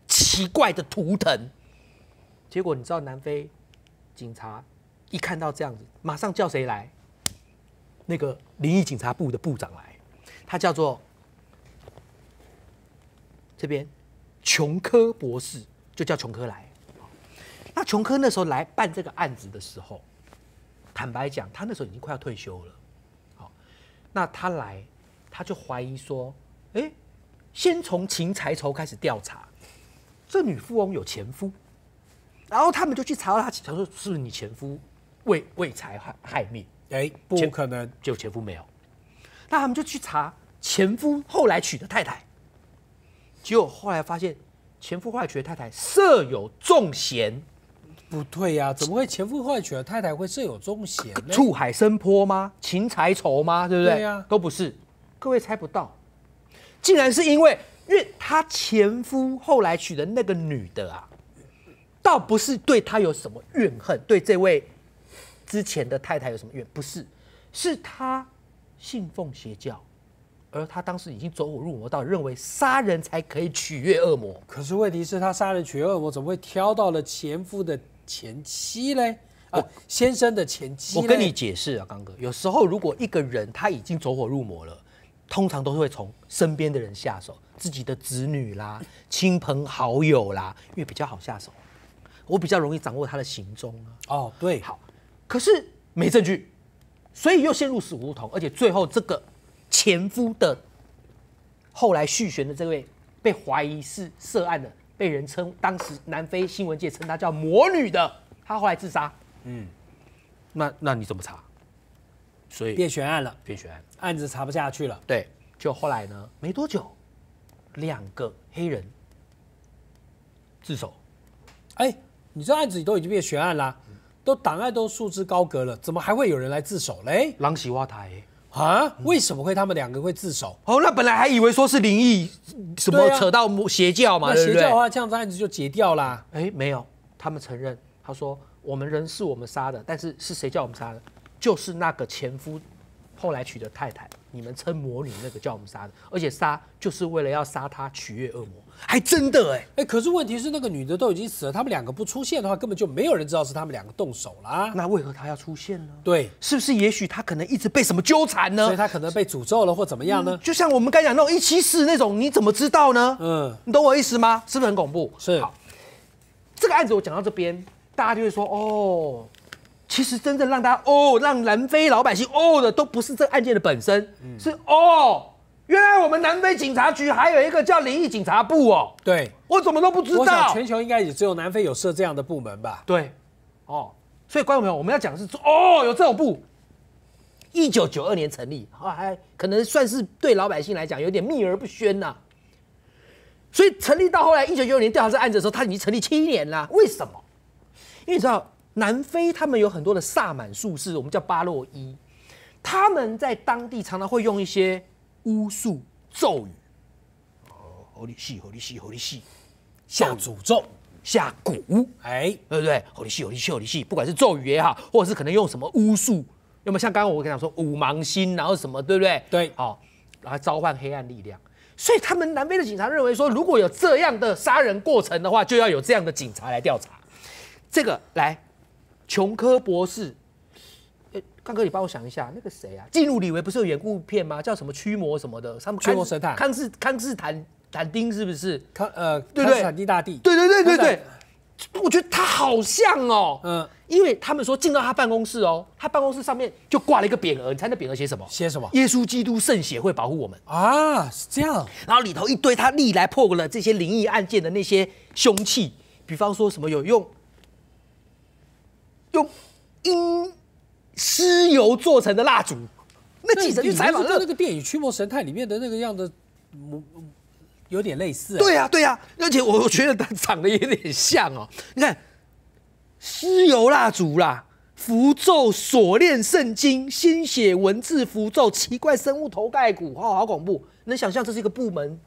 奇怪的图腾。结果你知道南非警察一看到这样子，马上叫谁来？那个灵异警察部的部长来。他叫做这边，琼科博士就叫琼科来。那琼科那时候来办这个案子的时候，坦白讲，他那时候已经快要退休了。好，那他来，他就怀疑说，哎，先从秦财、筹开始调查。这女富翁有前夫，然后他们就去查到他，他说是是你前夫为为财害害命？哎，不可能，就前夫没有。那他们就去查。前夫后来娶的太太，结果后来发现前夫后来娶的太太设有重嫌，不对呀？怎么会前夫后来娶的太太会设有重嫌呢？触海生坡吗？情财仇吗？对不对？对呀，都不是。各位猜不到，竟然是因为怨他前夫后来娶的那个女的啊，倒不是对他有什么怨恨，对这位之前的太太有什么怨？不是，是他信奉邪教。而他当时已经走火入魔，到认为杀人才可以取悦恶魔。可是问题是他杀人取悦恶魔，怎么会挑到了前夫的前妻嘞？啊，先生的前妻。我跟你解释啊，刚哥，有时候如果一个人他已经走火入魔了，通常都是会从身边的人下手，自己的子女啦、亲朋好友啦，因为比较好下手，我比较容易掌握他的行踪啊。哦，对，好。可是没证据，所以又陷入死胡同，而且最后这个。前夫的后来续弦的这位被怀疑是涉案的，被人称当时南非新闻界称他叫“魔女”的，他后来自杀。嗯，那那你怎么查？所以变悬案了，变悬案，案子查不下去了。对，就后来呢，没多久，两个黑人自首。哎，你这案子都已经变悬案了，都档案都束之高阁了，怎么还会有人来自首嘞？狼喜花台。啊，为什么会他们两个会自首？哦，那本来还以为说是灵异，什么扯到邪教嘛，对不对？邪教的话，这样子案子就结掉啦。哎，没有，他们承认，他说我们人是我们杀的，但是是谁叫我们杀的？就是那个前夫后来娶的太太，你们称魔女那个叫我们杀的，而且杀就是为了要杀他取悦恶魔。还真的哎哎，可是问题是那个女的都已经死了，他们两个不出现的话，根本就没有人知道是他们两个动手啦。那为何她要出现呢？对，是不是也许她可能一直被什么纠缠呢？所以她可能被诅咒了，或怎么样呢？就像我们刚讲那种一起死那种，你怎么知道呢？嗯，你懂我意思吗？是不是很恐怖？是。好，这个案子我讲到这边，大家就会说哦，其实真正让家哦让南非老百姓哦的都不是这个案件的本身，是哦。原来我们南非警察局还有一个叫灵异警察部哦，对我怎么都不知道。我全球应该也只有南非有设这样的部门吧？对，哦，所以观众朋友，我们要讲是哦，有这种部，一九九二年成立，还可能算是对老百姓来讲有点秘而不宣呐。所以成立到后来，一九九二年调查这案子的时候，他已经成立七年了。为什么？因为你知道南非他们有很多的萨满术士，我们叫巴洛伊，他们在当地常常会用一些。巫术咒语，哦，吼理戏吼理戏吼理戏，下诅咒下蛊，哎，对不对？吼理戏吼理戏吼理戏，不管是咒语也好，或者是可能用什么巫术，那么像刚刚我跟你讲说五芒星，然后什么，对不对？对，好，来召唤黑暗力量。所以他们南非的警察认为说，如果有这样的杀人过程的话，就要有这样的警察来调查。这个来，琼科博士。刚哥，你帮我想一下，那个谁啊？进入里维不是有演故片吗？叫什么驱魔什么的？他们驱魔神探康斯康斯坦坦丁是不是？康呃，对对，坦丁大帝，对对对对对。我觉得他好像哦，嗯，因为他们说进到他办公室哦，他办公室上面就挂了一个匾额，你猜那匾额写什么？写什么？耶稣基督圣血会保护我们啊，是这样。然后里头一堆他历来破了这些灵异案件的那些凶器，比方说什么有用用音。尸油做成的蜡烛，那记者去采访了。那个电影《驱魔神探》里面的那个样子，有点类似。对呀，对呀。而且我我觉得他长得有点像哦。你看，尸油蜡烛啦，符咒、锁链、圣经、鲜血、文字、符咒、奇怪生物头盖骨，哦，好恐怖！能想象这是一个部门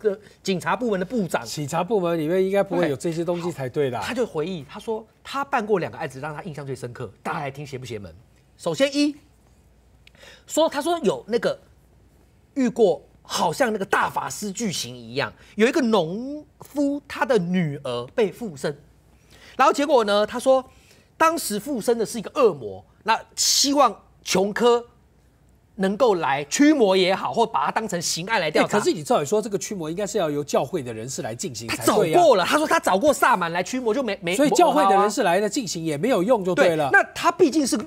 的警察部门的部长？警察部门里面应该不会有这些东西才对的。他就回忆，他说他办过两个案子，让他印象最深刻。大家来听，邪不邪门？首先一说，他说有那个遇过，好像那个大法师剧情一样，有一个农夫他的女儿被附身，然后结果呢，他说当时附身的是一个恶魔，那希望琼科能够来驱魔也好，或把他当成刑案来调查。可是你照理说，这个驱魔应该是要由教会的人士来进行。他找过了，他说他找过萨满来驱魔，就没没。所以教会的人士来的进行也没有用，就对了。那他毕竟是。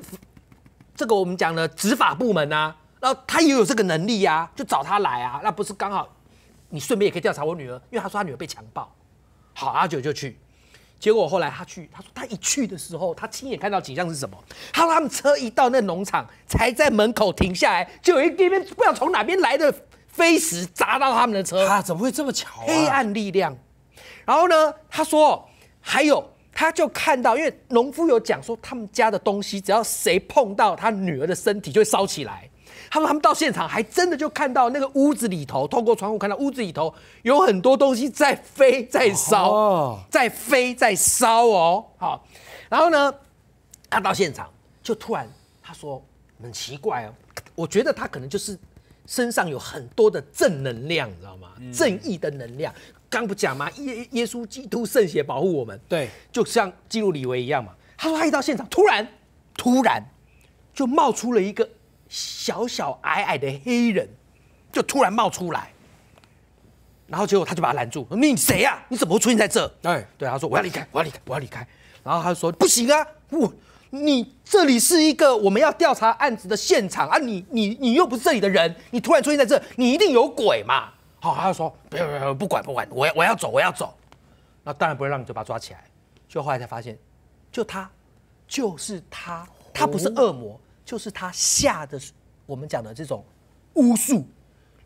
这个我们讲的执法部门啊，然后他也有这个能力啊，就找他来啊，那不是刚好，你顺便也可以调查我女儿，因为他说他女儿被强暴，好，阿九就去，结果后来他去，他说他一去的时候，他亲眼看到景象是什么？他说他们车一到那农场，才在门口停下来，就有一边不知道从哪边来的飞石砸到他们的车，啊，怎么会这么巧？黑暗力量，然后呢，他说还有。他就看到，因为农夫有讲说，他们家的东西只要谁碰到他女儿的身体，就会烧起来。他们他们到现场还真的就看到那个屋子里头，透过窗户看到屋子里头有很多东西在飞，在烧，在飞，在烧哦。好，然后呢，他到现场就突然他说很奇怪哦，我觉得他可能就是身上有很多的正能量，你知道吗？正义的能量。刚不讲吗？耶耶稣基督圣血保护我们。对，就像进入李维一样嘛。他说他一到现场，突然突然就冒出了一个小小矮矮的黑人，就突然冒出来，然后结果他就把他拦住：“你谁呀？你怎么会出现在这？”哎，对他说：“我要离开，我要离开，我要离开。”然后他说：“不行啊，我你这里是一个我们要调查案子的现场啊！你你你又不是这里的人，你突然出现在这，你一定有鬼嘛！”好，他要说，不要不要，不管不管，我要我要走，我要走。那当然不会让你嘴巴抓起来。就后来才发现，就他，就是他，他不是恶魔，就是他下的我们讲的这种巫术，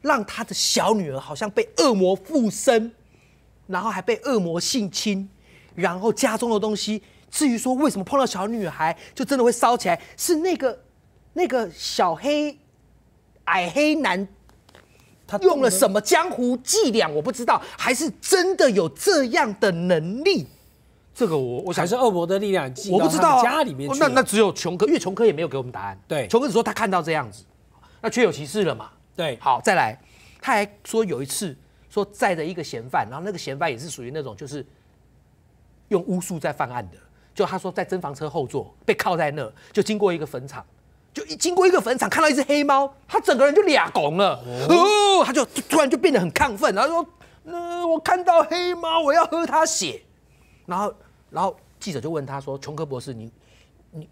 让他的小女儿好像被恶魔附身，然后还被恶魔性侵，然后家中的东西。至于说为什么碰到小女孩就真的会烧起来，是那个那个小黑矮黑男。用了什么江湖伎俩？我不知道，还是真的有这样的能力？这个我，我想是恶魔的力量，我不知道家里面。那那只有琼哥，因为琼哥也没有给我们答案。对，琼哥只说他看到这样子，那确有其事了嘛？对，好，再来，他还说有一次说载着一个嫌犯，然后那个嫌犯也是属于那种就是用巫术在犯案的，就他说在侦防车后座被靠在那，就经过一个坟场。就一经过一个坟场，看到一只黑猫，他整个人就俩拱了，哦，他就突然就变得很亢奋，然后说：“呃，我看到黑猫，我要喝它血。”然后，然后记者就问他说：“琼科博士，你你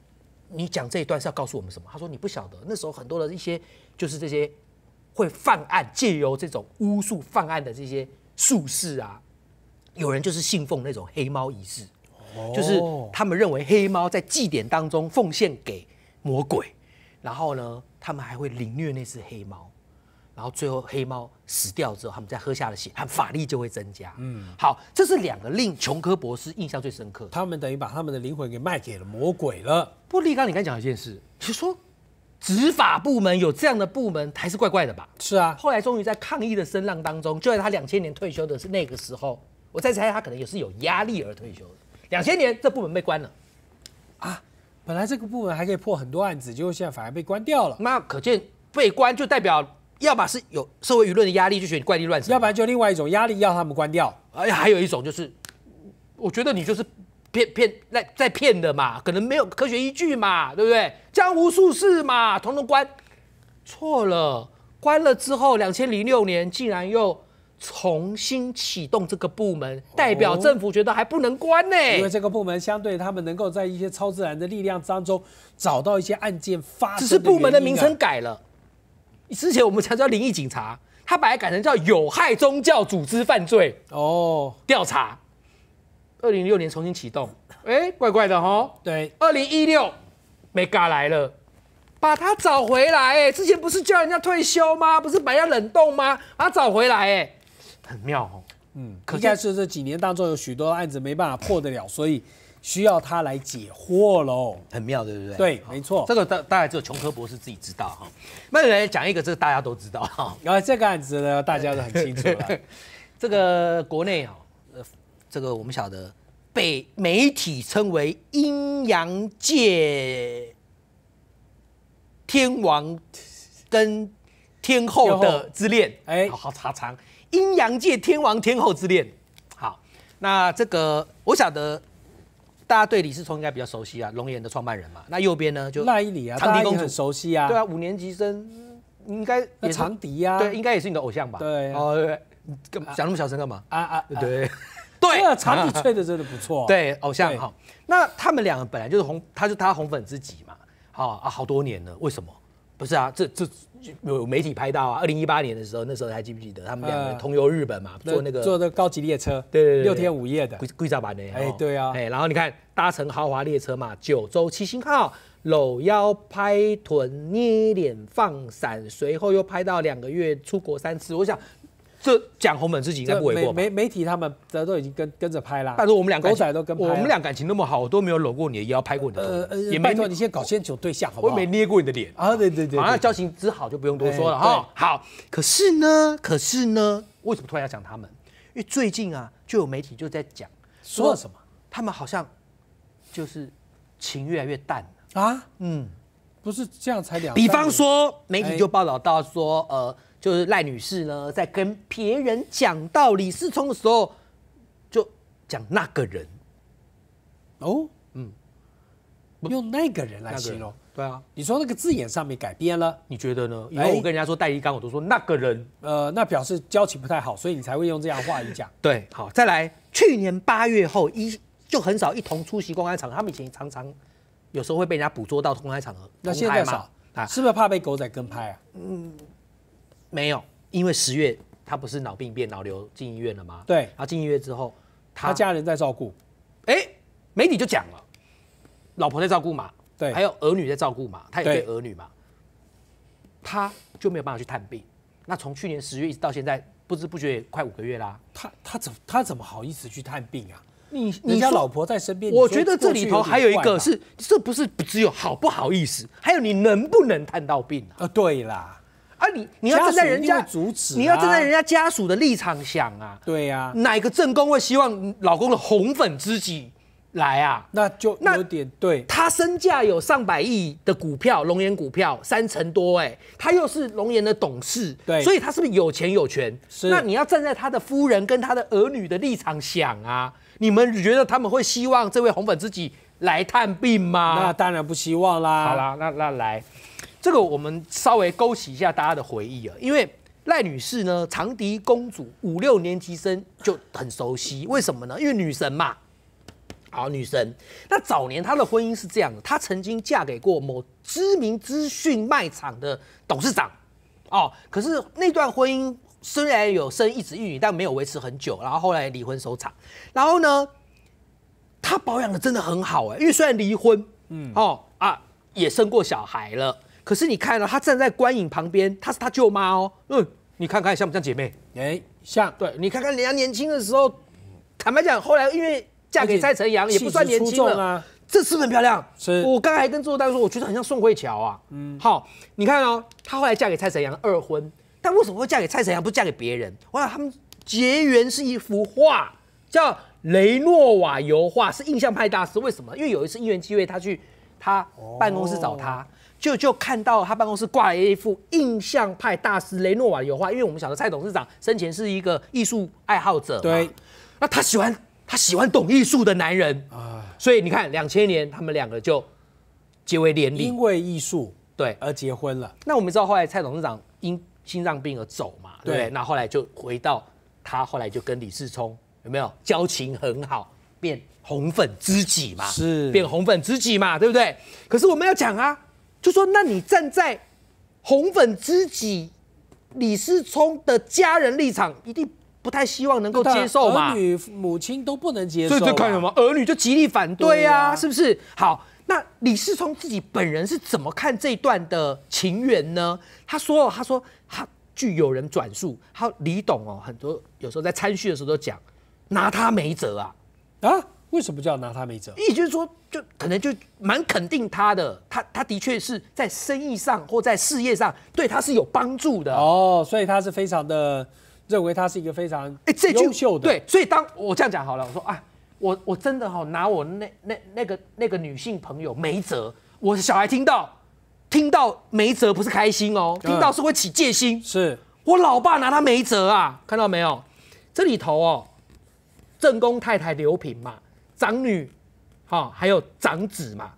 你讲这一段是要告诉我们什么？”他说：“你不晓得，那时候很多的一些就是这些会犯案，借由这种巫术犯案的这些术士啊，有人就是信奉那种黑猫仪式，就是他们认为黑猫在祭典当中奉献给魔鬼。”然后呢，他们还会凌虐那只黑猫，然后最后黑猫死掉之后，他们再喝下了血，他法力就会增加。嗯，好，这是两个令琼科博士印象最深刻。他们等于把他们的灵魂给卖给了魔鬼了。不过立刚，你刚讲一件事，就说执法部门有这样的部门，还是怪怪的吧？是啊，后来终于在抗议的声浪当中，就在他两千年退休的是那个时候，我再猜他可能也是有压力而退休的。两千年这部门被关了啊。本来这个部门还可以破很多案子，结果现在反而被关掉了。那可见被关就代表，要么是有社会舆论的压力，就选怪力乱神；，要不然就另外一种压力要他们关掉。哎，还有一种就是，我觉得你就是骗骗在在骗的嘛，可能没有科学依据嘛，对不对？江湖术士嘛，统统关。错了，关了之后，两千零六年竟然又。重新启动这个部门，代表政府觉得还不能关呢。因为这个部门相对他们能够在一些超自然的力量当中找到一些案件发生。只是部门的名称改了，之前我们才叫灵异警察，他把它改成叫有害宗教组织犯罪哦调查。二零一六年重新启动，哎，怪怪的哈。对，二零一六没嘎来了，把它找回来。哎，之前不是叫人家退休吗？不是把人家冷冻吗？把他找回来，哎。很妙哦。嗯，可现在是这几年当中有许多案子没办法破得了，所以需要他来解惑喽。很妙，对不对？对，没错。这个大大概只有琼科博士自己知道哈。那来讲一个，这大家都知道哈。然后这个案子呢，大家都很清楚。这个国内哈，呃，这个我们晓得被媒体称为阴阳界天王跟天后的之恋。哎，好好查查。阴阳界天王天后之恋，好，那这个我晓得，大家对李世聪应该比较熟悉啊，龙岩的创办人嘛。那右边呢，就赖伊里啊，长笛公主熟悉啊。对啊，五年级生，应该长笛呀。对，应该也是你的偶像吧？对。哦，讲那么小声干嘛？啊啊，对 对。长笛吹的真的不错。对，偶像哈。那他们两个本来就是红，他是他红粉知己嘛。好啊，好多年了，为什么？不是啊，这这有媒体拍到啊。二零一八年的时候，那时候还记不记得他们两个同游日本嘛？坐那个坐的高级列车，对，六天五夜的龟龟兆版的。哎，对啊。哎，然后你看搭乘豪华列车嘛，九州七星号，搂腰拍臀捏脸放闪，随后又拍到两个月出国三次，我想。这讲红本知己应该不为过。媒媒体他们这都已经跟跟着拍啦。但是我们俩搞起都跟拍。我们俩感情那么好，我都没有搂过你的腰，拍过你的头，也没错，你。先搞先找对象好不好？我也没捏过你的脸啊！对对对，那交情之好就不用多说了哈。好，可是呢，可是呢，为什么突然要讲他们？因为最近啊，就有媒体就在讲说什么，他们好像就是情越来越淡了啊。嗯，不是这样才两。比方说，媒体就报道到说，呃。就是赖女士呢，在跟别人讲到李世聪的时候，就讲那个人，哦，嗯，用那个人来形容，对啊，你说那个字眼上面改变了，你觉得呢？因后我跟人家说戴立刚，我都说那个人，呃，那表示交情不太好，所以你才会用这样话语讲。对，好，再来，去年八月后一就很少一同出席公开场合，他们以前常常有时候会被人家捕捉到公开场合，那现在少，是不是怕被狗仔跟拍啊？嗯。没有，因为十月他不是脑病变、脑瘤进医院了吗？对，他进医院之后，他家人在照顾，哎，媒体就讲了，老婆在照顾嘛，对，还有儿女在照顾嘛，他也对儿女嘛，他就没有办法去探病。那从去年十月一直到现在，不知不觉快五个月啦，他他怎他怎么好意思去探病啊？你你家老婆在身边，我觉得这里头还有一个是，这不是只有好不好意思，还有你能不能探到病啊？啊，对啦。你你要站在人家，你要站在人家家属的立场想啊。对呀，哪个正宫会希望老公的红粉知己来啊？那就那点对，他身价有上百亿的股票，龙岩股票三成多哎，他又是龙岩的董事，对，所以他是不是有钱有权？是。那你要站在他的夫人跟他的儿女的立场想啊，你们觉得他们会希望这位红粉知己来探病吗？那当然不希望啦。好啦，那那来。这个我们稍微勾起一下大家的回忆啊，因为赖女士呢，长笛公主五六年级生就很熟悉，为什么呢？因为女神嘛，好女神。那早年她的婚姻是这样的，她曾经嫁给过某知名资讯卖场的董事长哦，可是那段婚姻虽然有生一子一女，但没有维持很久，然后后来离婚收场。然后呢，她保养的真的很好哎，因为虽然离婚，嗯哦啊，也生过小孩了。可是你看到她站在观影旁边，她是她舅妈哦。嗯，你看看像不像姐妹？哎，像。对，你看看人家年轻的时候，坦白讲，后来因为嫁给蔡成阳也不算年轻了，这次很漂亮。是我刚才还跟周丹说，我觉得很像宋慧乔啊。嗯，好，你看哦，她后来嫁给蔡成阳二婚，但为什么会嫁给蔡成阳，不嫁给别人？哇，他们结缘是一幅画，叫雷诺瓦油画，是印象派大师。为什么？因为有一次因缘机会，他去他办公室找他。就就看到他办公室挂了一幅印象派大师雷诺瓦的油画，因为我们晓得蔡董事长生前是一个艺术爱好者对，那他喜欢他喜欢懂艺术的男人啊，所以你看，两千年他们两个就结为连理，因为艺术对而结婚了。那我们知道后来蔡董事长因心脏病而走嘛，对，那后来就回到他后来就跟李世聪有没有交情很好，变红粉知己嘛，是变红粉知己嘛，对不对？可是我们要讲啊。就说，那你站在红粉知己李世聪的家人立场，一定不太希望能够接受嘛？儿女母亲都不能接受，所以这看什么？儿女就极力反对，对呀，是不是？好，那李世聪自己本人是怎么看这段的情缘呢？他说他说，他据有人转述，他李董哦，很多有时候在参叙的时候都讲，拿他没辙啊啊。为什么叫拿他没辙？也就是说，就可能就蛮肯定他的，他他的确是在生意上或在事业上，对他是有帮助的哦，所以他是非常的认为他是一个非常哎优秀的。对，所以当我这样讲好了，我说啊，我我真的哈拿我那那那个那个女性朋友没辙，我的小孩听到听到没辙不是开心哦，听到是会起戒心。是我老爸拿他没辙啊，看到没有？这里头哦，正宫太太刘品嘛。长女，哈，还有长子嘛，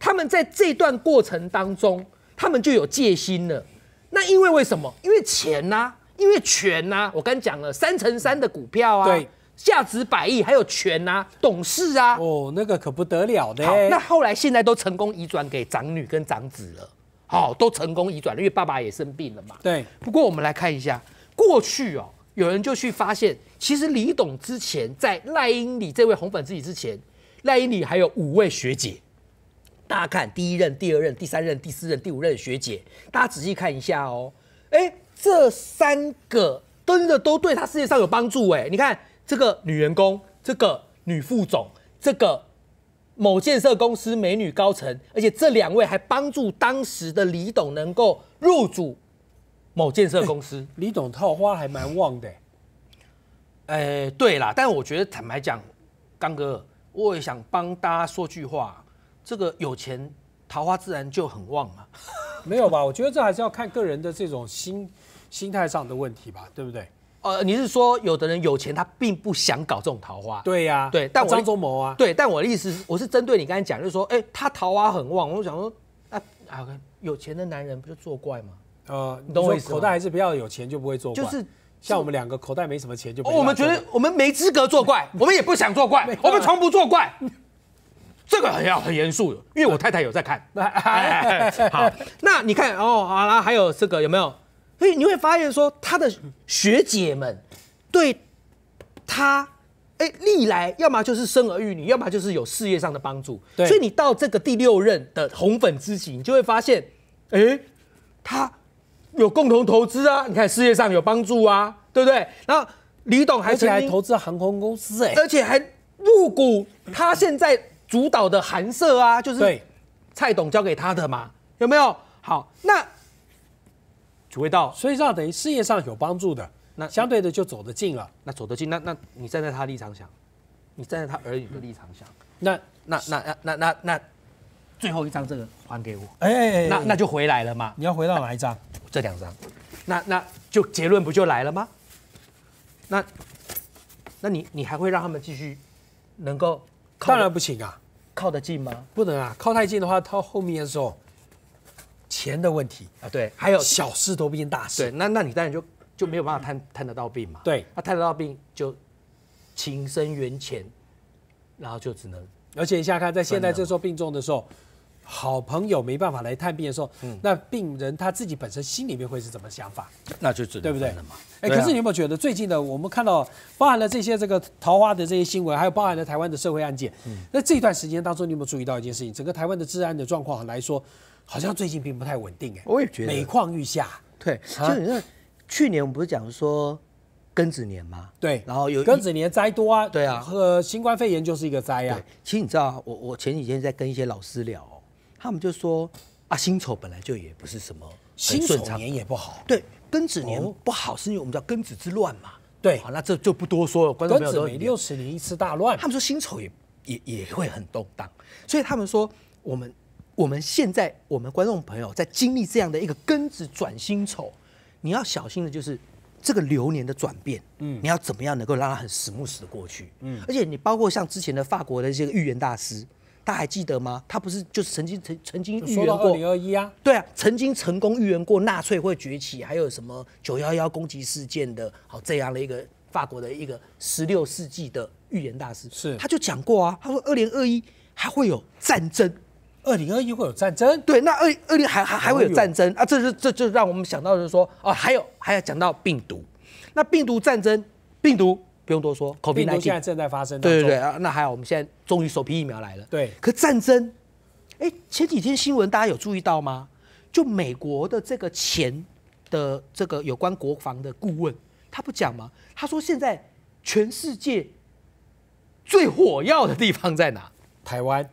他们在这段过程当中，他们就有戒心了。那因为为什么？因为钱呐，因为权呐。我刚讲了，三乘三的股票啊，对，价值百亿，还有权呐，董事啊。哦，那个可不得了的。好，那后来现在都成功移转给长女跟长子了。好，都成功移转了，因为爸爸也生病了嘛。对。不过我们来看一下，过去哦。有人就去发现，其实李董之前在赖英里这位红粉知己之前，赖英里还有五位学姐。大家看，第一任、第二任、第三任、第四任、第五任学姐，大家仔细看一下哦。哎，这三个真的都对他事业上有帮助。哎，你看这个女员工，这个女副总，这个某建设公司美女高层，而且这两位还帮助当时的李董能够入主。某建设公司，李总桃花还蛮旺的。哎，对啦，但我觉得坦白讲，刚哥，我也想帮大家说句话，这个有钱桃花自然就很旺啊，没有吧？我觉得这还是要看个人的这种心心态上的问题吧，对不对？呃，你是说有的人有钱他并不想搞这种桃花？对呀，对。但张忠谋啊，对，但我的意思是，我是针对你刚才讲，就是说，哎，他桃花很旺，我想说，那啊，有钱的男人不就作怪吗？呃，你懂我意思口袋还是比较有钱，就不会作怪。就是像我们两个口袋没什么钱，就我们觉得我们没资格作怪，我们也不想作怪 我们从不作怪。这个很要很严肃的，因为我太太有在看。好，那你看哦好啦，还有这个有没有？所以你会发现说，他的学姐们对他，哎，历来要么就是生儿育女，要么就是有事业上的帮助。所以你到这个第六任的红粉知己，你就会发现，哎，他。有共同投资啊，你看事业上有帮助啊，对不对？然后李董而且还投资航空公司哎，而且还入股他现在主导的韩社啊，就是蔡董交给他的嘛，有没有？好，那体会到，所以说等于事业上有帮助的，那相对的就走得近了。那走得近，那那你站在他立场想，你站在他儿女的立场想，那那那那那那。最后一张，这个还给我，哎，那那就回来了嘛。你要回到哪一张？这两张，那那就结论不就来了吗？那那你你还会让他们继续能够？当然不行啊，靠得近吗？不能啊，靠太近的话，到后面的时候钱的问题啊，对，还有小事都变大事，对，那那你当然就就没有办法探探得到病嘛，对，那探得到病就情深缘浅，然后就只能，而且一下看在现在这时候病重的时候。好朋友没办法来探病的时候，嗯，那病人他自己本身心里面会是怎么想法？那就只能对不对了嘛？哎，可是你有没有觉得最近的我们看到包含了这些这个桃花的这些新闻，还有包含了台湾的社会案件，嗯，那这一段时间当中你有没有注意到一件事情？整个台湾的治安的状况来说，好像最近并不太稳定，哎，我也觉得每况愈下。对，就你看，去年我们不是讲说庚子年吗？对，然后有庚子年灾多啊，对啊，和新冠肺炎就是一个灾啊。其实你知道我我前几天在跟一些老师聊。他们就说：“啊，辛丑本来就也不是什么，辛丑年也不好。对，庚子年不好，是因为我们叫庚子之乱嘛。对，好，那这就不多说了。庚子每六十年一次大乱。他们说辛丑也也也会很动荡，所以他们说我们我们现在我们观众朋友在经历这样的一个庚子转辛丑，你要小心的就是这个流年的转变。嗯，你要怎么样能够让它很实木实的过去？嗯，而且你包括像之前的法国的这个预言大师。”大家还记得吗？他不是就是曾经曾曾经预言过二零二一啊？对啊，曾经成功预言过纳粹会崛起，还有什么九幺幺攻击事件的，好这样的一个法国的一个十六世纪的预言大师，是他就讲过啊，他说二零二一还会有战争，二零二一会有战争？对，那二二零还还还会有战争啊？这是这就让我们想到就是说，哦，还有还要讲到病毒，那病毒战争，病毒。不用多说，病毒现在正在发生。对对对，啊，那还好，我们现在终于首批疫苗来了。对，可战争，哎，前几天新闻大家有注意到吗？就美国的这个前的这个有关国防的顾问，他不讲吗？他说现在全世界最火药的地方在哪？台湾，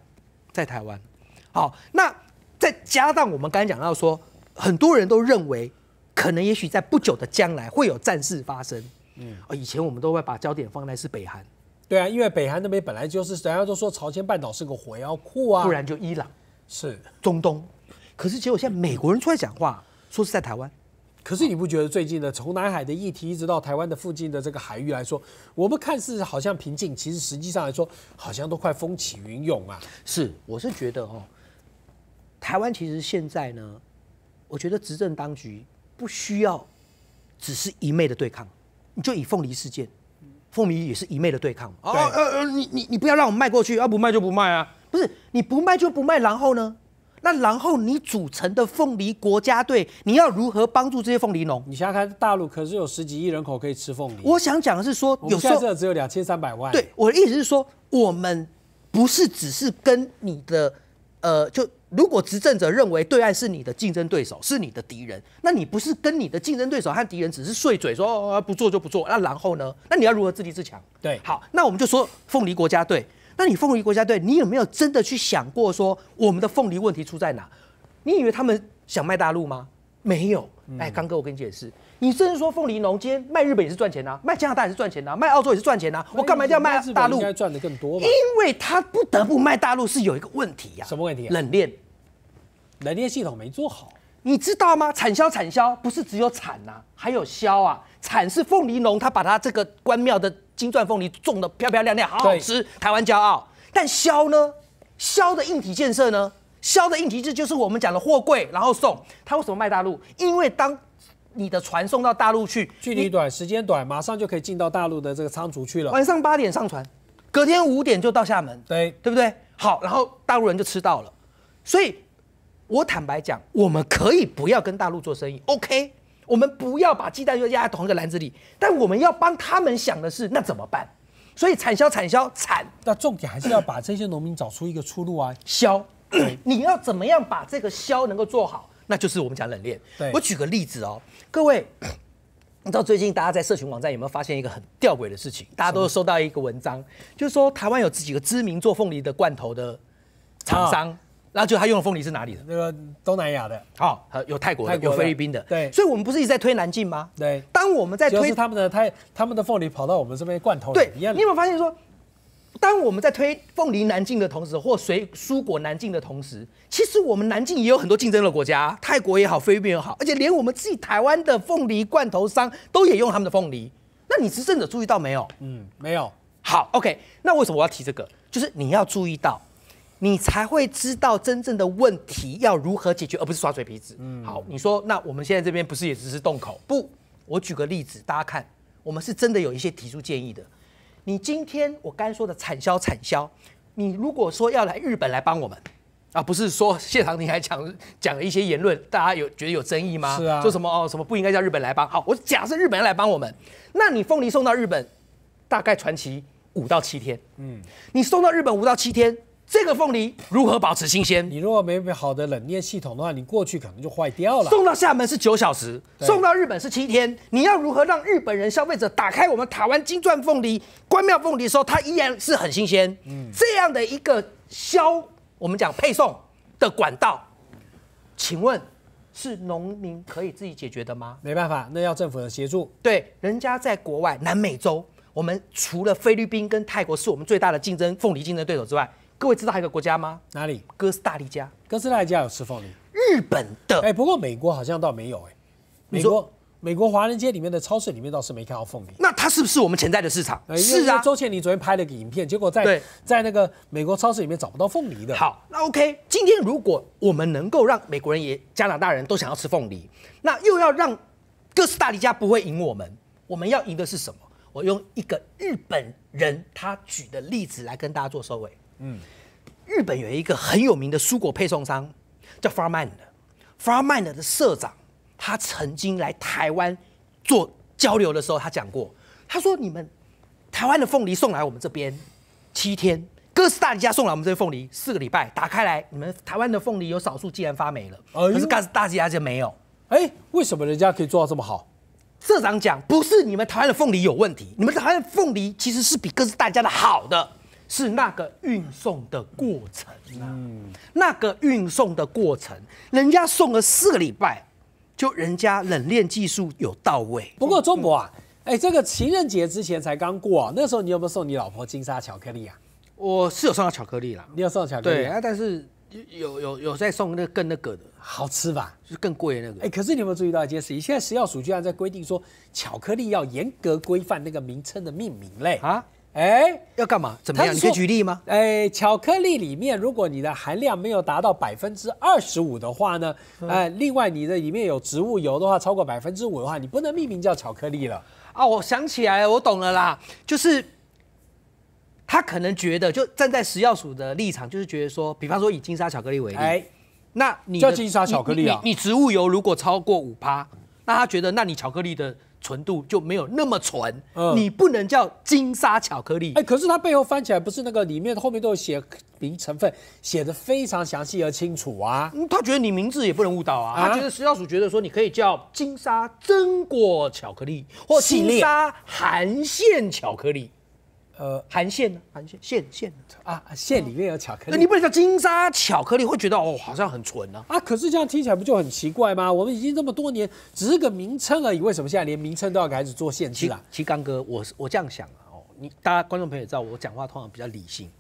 在台湾。好，那再加上我们刚才讲到说，很多人都认为可能也许在不久的将来会有战事发生。嗯，啊，以前我们都会把焦点放在是北韩，对啊，因为北韩那边本来就是，大家都说朝鲜半岛是个火药库啊，不然就伊朗，是中东，可是结果现在美国人出来讲话，说是在台湾，可是你不觉得最近的从南海的议题一直到台湾的附近的这个海域来说，我们看似好像平静，其实实际上来说，好像都快风起云涌啊。是，我是觉得哦，台湾其实现在呢，我觉得执政当局不需要只是一昧的对抗。你就以凤梨事件，凤梨也是一昧的对抗。哦，呃呃，你你你不要让我们卖过去，要不卖就不卖啊！不是，你不卖就不卖，然后呢？那然后你组成的凤梨国家队，你要如何帮助这些凤梨农？你想想看，大陆可是有十几亿人口可以吃凤梨。我想讲的是说，有们现在只有两千三百万。对，我的意思是说，我们不是只是跟你的，呃，就。如果执政者认为对岸是你的竞争对手，是你的敌人，那你不是跟你的竞争对手和敌人只是碎嘴说不做就不做，那然后呢？那你要如何自立自强？对，好，那我们就说凤梨国家队。那你凤梨国家队，你有没有真的去想过说我们的凤梨问题出在哪？你以为他们想卖大陆吗？没有。哎，刚哥，我跟你解释，你甚至说凤梨农今天卖日本也是赚钱啊，卖加拿大也是赚钱啊，卖澳洲也是赚钱啊，我干嘛一定要卖大陆？应该赚的更多吧？因为他不得不卖大陆是有一个问题呀，什么问题？冷链。冷链系统没做好，你知道吗？产销产销不是只有产呐，还有销啊。产是凤梨农他把他这个关庙的金钻凤梨种的漂漂亮亮，好好吃，台湾骄傲。但销呢？销的硬体建设呢？销的硬体就是我们讲的货柜，然后送。他为什么卖大陆？因为当你的船送到大陆去，距离短，时间短，马上就可以进到大陆的这个仓储去了。晚上八点上船，隔天五点就到厦门，对对不对？好，然后大陆人就吃到了，所以。我坦白讲，我们可以不要跟大陆做生意，OK？我们不要把鸡蛋就压在同一个篮子里，但我们要帮他们想的是，那怎么办？所以产销产销产，那重点还是要把这些农民找出一个出路啊，销。你要怎么样把这个销能够做好？那就是我们讲冷链。我举个例子哦，各位，你知道最近大家在社群网站有没有发现一个很吊诡的事情？大家都收到一个文章，就是说台湾有几个知名做凤梨的罐头的厂商。然就他用的凤梨是哪里的？那个东南亚的，好，有泰国的，有菲律宾的，对。所以我们不是一直在推南进吗？对。当我们在推他们的，泰，他们的凤梨跑到我们这边罐头，对。一样。你有没有发现说，当我们在推凤梨南进的同时，或水蔬果南进的同时，其实我们南进也有很多竞争的国家，泰国也好，菲律宾也好，而且连我们自己台湾的凤梨罐头商都也用他们的凤梨。那你执政者，注意到没有？嗯，没有。好，OK。那为什么我要提这个？就是你要注意到。你才会知道真正的问题要如何解决，而不是耍嘴皮子。嗯，好，你说那我们现在这边不是也只是动口？不，我举个例子，大家看，我们是真的有一些提出建议的。你今天我刚说的产销产销，你如果说要来日本来帮我们，啊，不是说谢长廷还讲讲一些言论，大家有觉得有争议吗？是啊。说什么哦什么不应该叫日本来帮？好，我假设日本要来帮我们，那你凤梨送到日本大概传奇五到七天。嗯，你送到日本五到七天。这个凤梨如何保持新鲜？你如果没没好的冷链系统的话，你过去可能就坏掉了。送到厦门是九小时，送到日本是七天。你要如何让日本人消费者打开我们台湾金钻凤梨、关庙凤梨的时候，它依然是很新鲜？嗯，这样的一个销，我们讲配送的管道，请问是农民可以自己解决的吗？没办法，那要政府的协助。对，人家在国外南美洲，我们除了菲律宾跟泰国是我们最大的竞争凤梨竞争对手之外，各位知道还有个国家吗？哪里？哥斯达黎加，哥斯达黎加有吃凤梨。日本的，哎，不过美国好像倒没有，哎，美国美国华人街里面的超市里面倒是没看到凤梨。那它是不是我们潜在的市场？是啊，周倩妮昨天拍了个影片，结果在在那个美国超市里面找不到凤梨的。好，那 OK，今天如果我们能够让美国人也加拿大人都想要吃凤梨，那又要让哥斯达黎加不会赢我们，我们要赢的是什么？我用一个日本人他举的例子来跟大家做收尾。嗯，日本有一个很有名的蔬果配送商叫 Farmand，Farmand 的社长他曾经来台湾做交流的时候，他讲过，他说你们台湾的凤梨送来我们这边七天，哥斯达黎加送来我们这边凤梨四个礼拜，打开来，你们台湾的凤梨有少数竟然发霉了，可是哥斯达黎加就没有。哎，为什么人家可以做到这么好？社长讲，不是你们台湾的凤梨有问题，你们台湾的凤梨其实是比哥斯达黎加的好的。是那个运送的过程嗯，那个运送的过程，人家送了四个礼拜，就人家冷链技术有到位。不过周博啊，哎，这个情人节之前才刚过，啊，那时候你有没有送你老婆金沙巧克力啊？我是有送到巧克力啦，你有送到巧克力，对啊，但是有有有在送那更那个的好吃吧，就更贵的那个。哎，可是你有没有注意到一件事情？现在食药署居然在规定说巧克力要严格规范那个名称的命名嘞啊？哎，要干嘛？怎么样？你可以举例吗？哎，巧克力里面，如果你的含量没有达到百分之二十五的话呢？哎，另外你的里面有植物油的话，超过百分之五的话，你不能命名叫巧克力了啊！我想起来了，我懂了啦，就是他可能觉得，就站在食药署的立场，就是觉得说，比方说以金沙巧克力为例，那你叫金沙巧克力啊？你植物油如果超过五趴，那他觉得，那你巧克力的。纯度就没有那么纯，你不能叫金沙巧克力。哎，可是它背后翻起来不是那个里面后面都有写名成分，写的非常详细而清楚啊。嗯，他觉得你名字也不能误导啊。他觉得石小鼠觉得说你可以叫金沙榛果巧克力或金沙含馅巧克力。呃，含线呢？含线线线啊，线里面有巧克力。你不能叫金沙巧克力，会觉得哦，好像很纯呢。啊，可是这样听起来不就很奇怪吗？我们已经这么多年，只是个名称而已，为什么现在连名称都要开始做限制了？其实刚哥，我我这样想啊，哦，你大家观众朋友也知道，我讲话通常比较理性。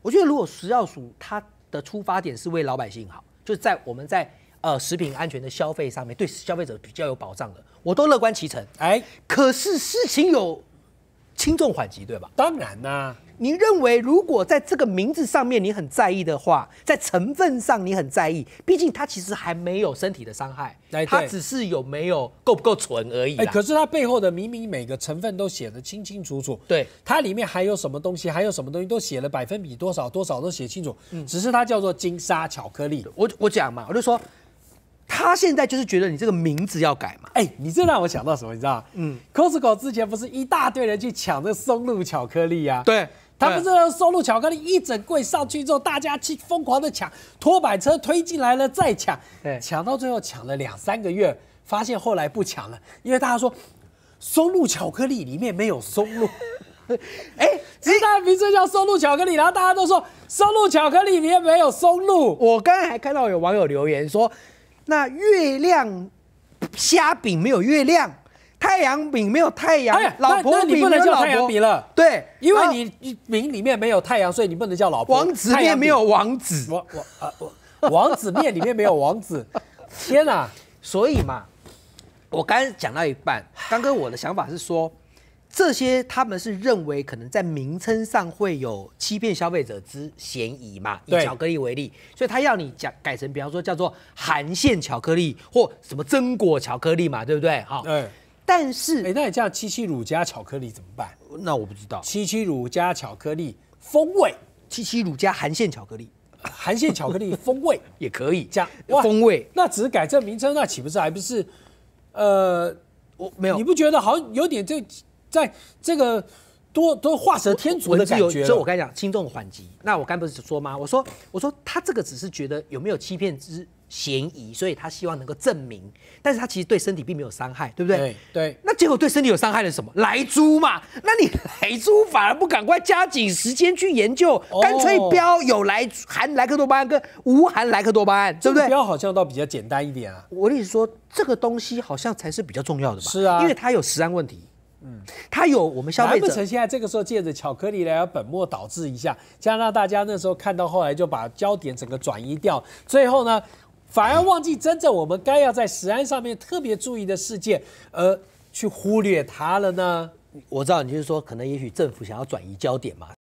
我觉得如果食药署它的出发点是为老百姓好，就是在我们在呃食品安全的消费上面对消费者比较有保障的，我都乐观其成。哎，可是事情有。轻重缓急，对吧？当然啦。你认为如果在这个名字上面你很在意的话，在成分上你很在意，毕竟它其实还没有身体的伤害，它只是有没有够不够纯而已。哎，可是它背后的明明每个成分都写得清清楚楚，对，它里面还有什么东西，还有什么东西都写了百分比多少多少都写清楚，只是它叫做金沙巧克力。我我讲嘛，我就说。他现在就是觉得你这个名字要改嘛？哎，你这让我想到什么？你知道嗯，Costco 之前不是一大堆人去抢这松露巧克力啊？对，他不是松露巧克力一整柜上去之后，大家去疯狂的抢，拖板车推进来了再抢，对，抢到最后抢了两三个月，发现后来不抢了，因为大家说松露巧克力里面没有松露。哎，知 道名字叫松露巧克力，然后大家都说松露巧克力里面没有松露。我刚才还看到有网友留言说。那月亮虾饼没有月亮，太阳饼没有太阳，老婆饼不能叫太阳饼了。对，因为你饼里面没有太阳，所以你不能叫老婆。王子面没有王子，王王啊，王子面里面没有王子，天哪！所以嘛，我刚刚讲到一半，刚刚我的想法是说。这些他们是认为可能在名称上会有欺骗消费者之嫌疑嘛？以巧克力为例，所以他要你讲改成，比方说叫做含馅巧克力或什么榛果巧克力嘛，对不对？哈。对。但是，哎，那你叫七七乳加巧克力怎么办？那我不知道。七七乳加巧克力风味，七七乳加含馅巧克力，含馅巧克力风味 也可以。讲风味，那只是改正名称，那岂不是还不是？呃，我没有，你不觉得好像有点这？在这个多多画蛇添足的感觉，所以我跟你讲轻重缓急。那我刚不是说吗？我说我说他这个只是觉得有没有欺骗之嫌疑，所以他希望能够证明，但是他其实对身体并没有伤害，对不对？对。那结果对身体有伤害的什么？来珠嘛？那你来珠反而不赶快加紧时间去研究，干脆标有来含莱克多巴胺跟无含莱克多巴胺，对不对？标好像倒比较简单一点啊。我意思说这个东西好像才是比较重要的吧？是啊，因为它有实案问题。嗯，它有我们消费者。难不成现在这个时候借着巧克力来本末倒置一下，加上大家那时候看到后来就把焦点整个转移掉，最后呢，反而忘记真正我们该要在食安上面特别注意的事件，而去忽略它了呢？我知道你就是说，可能也许政府想要转移焦点嘛。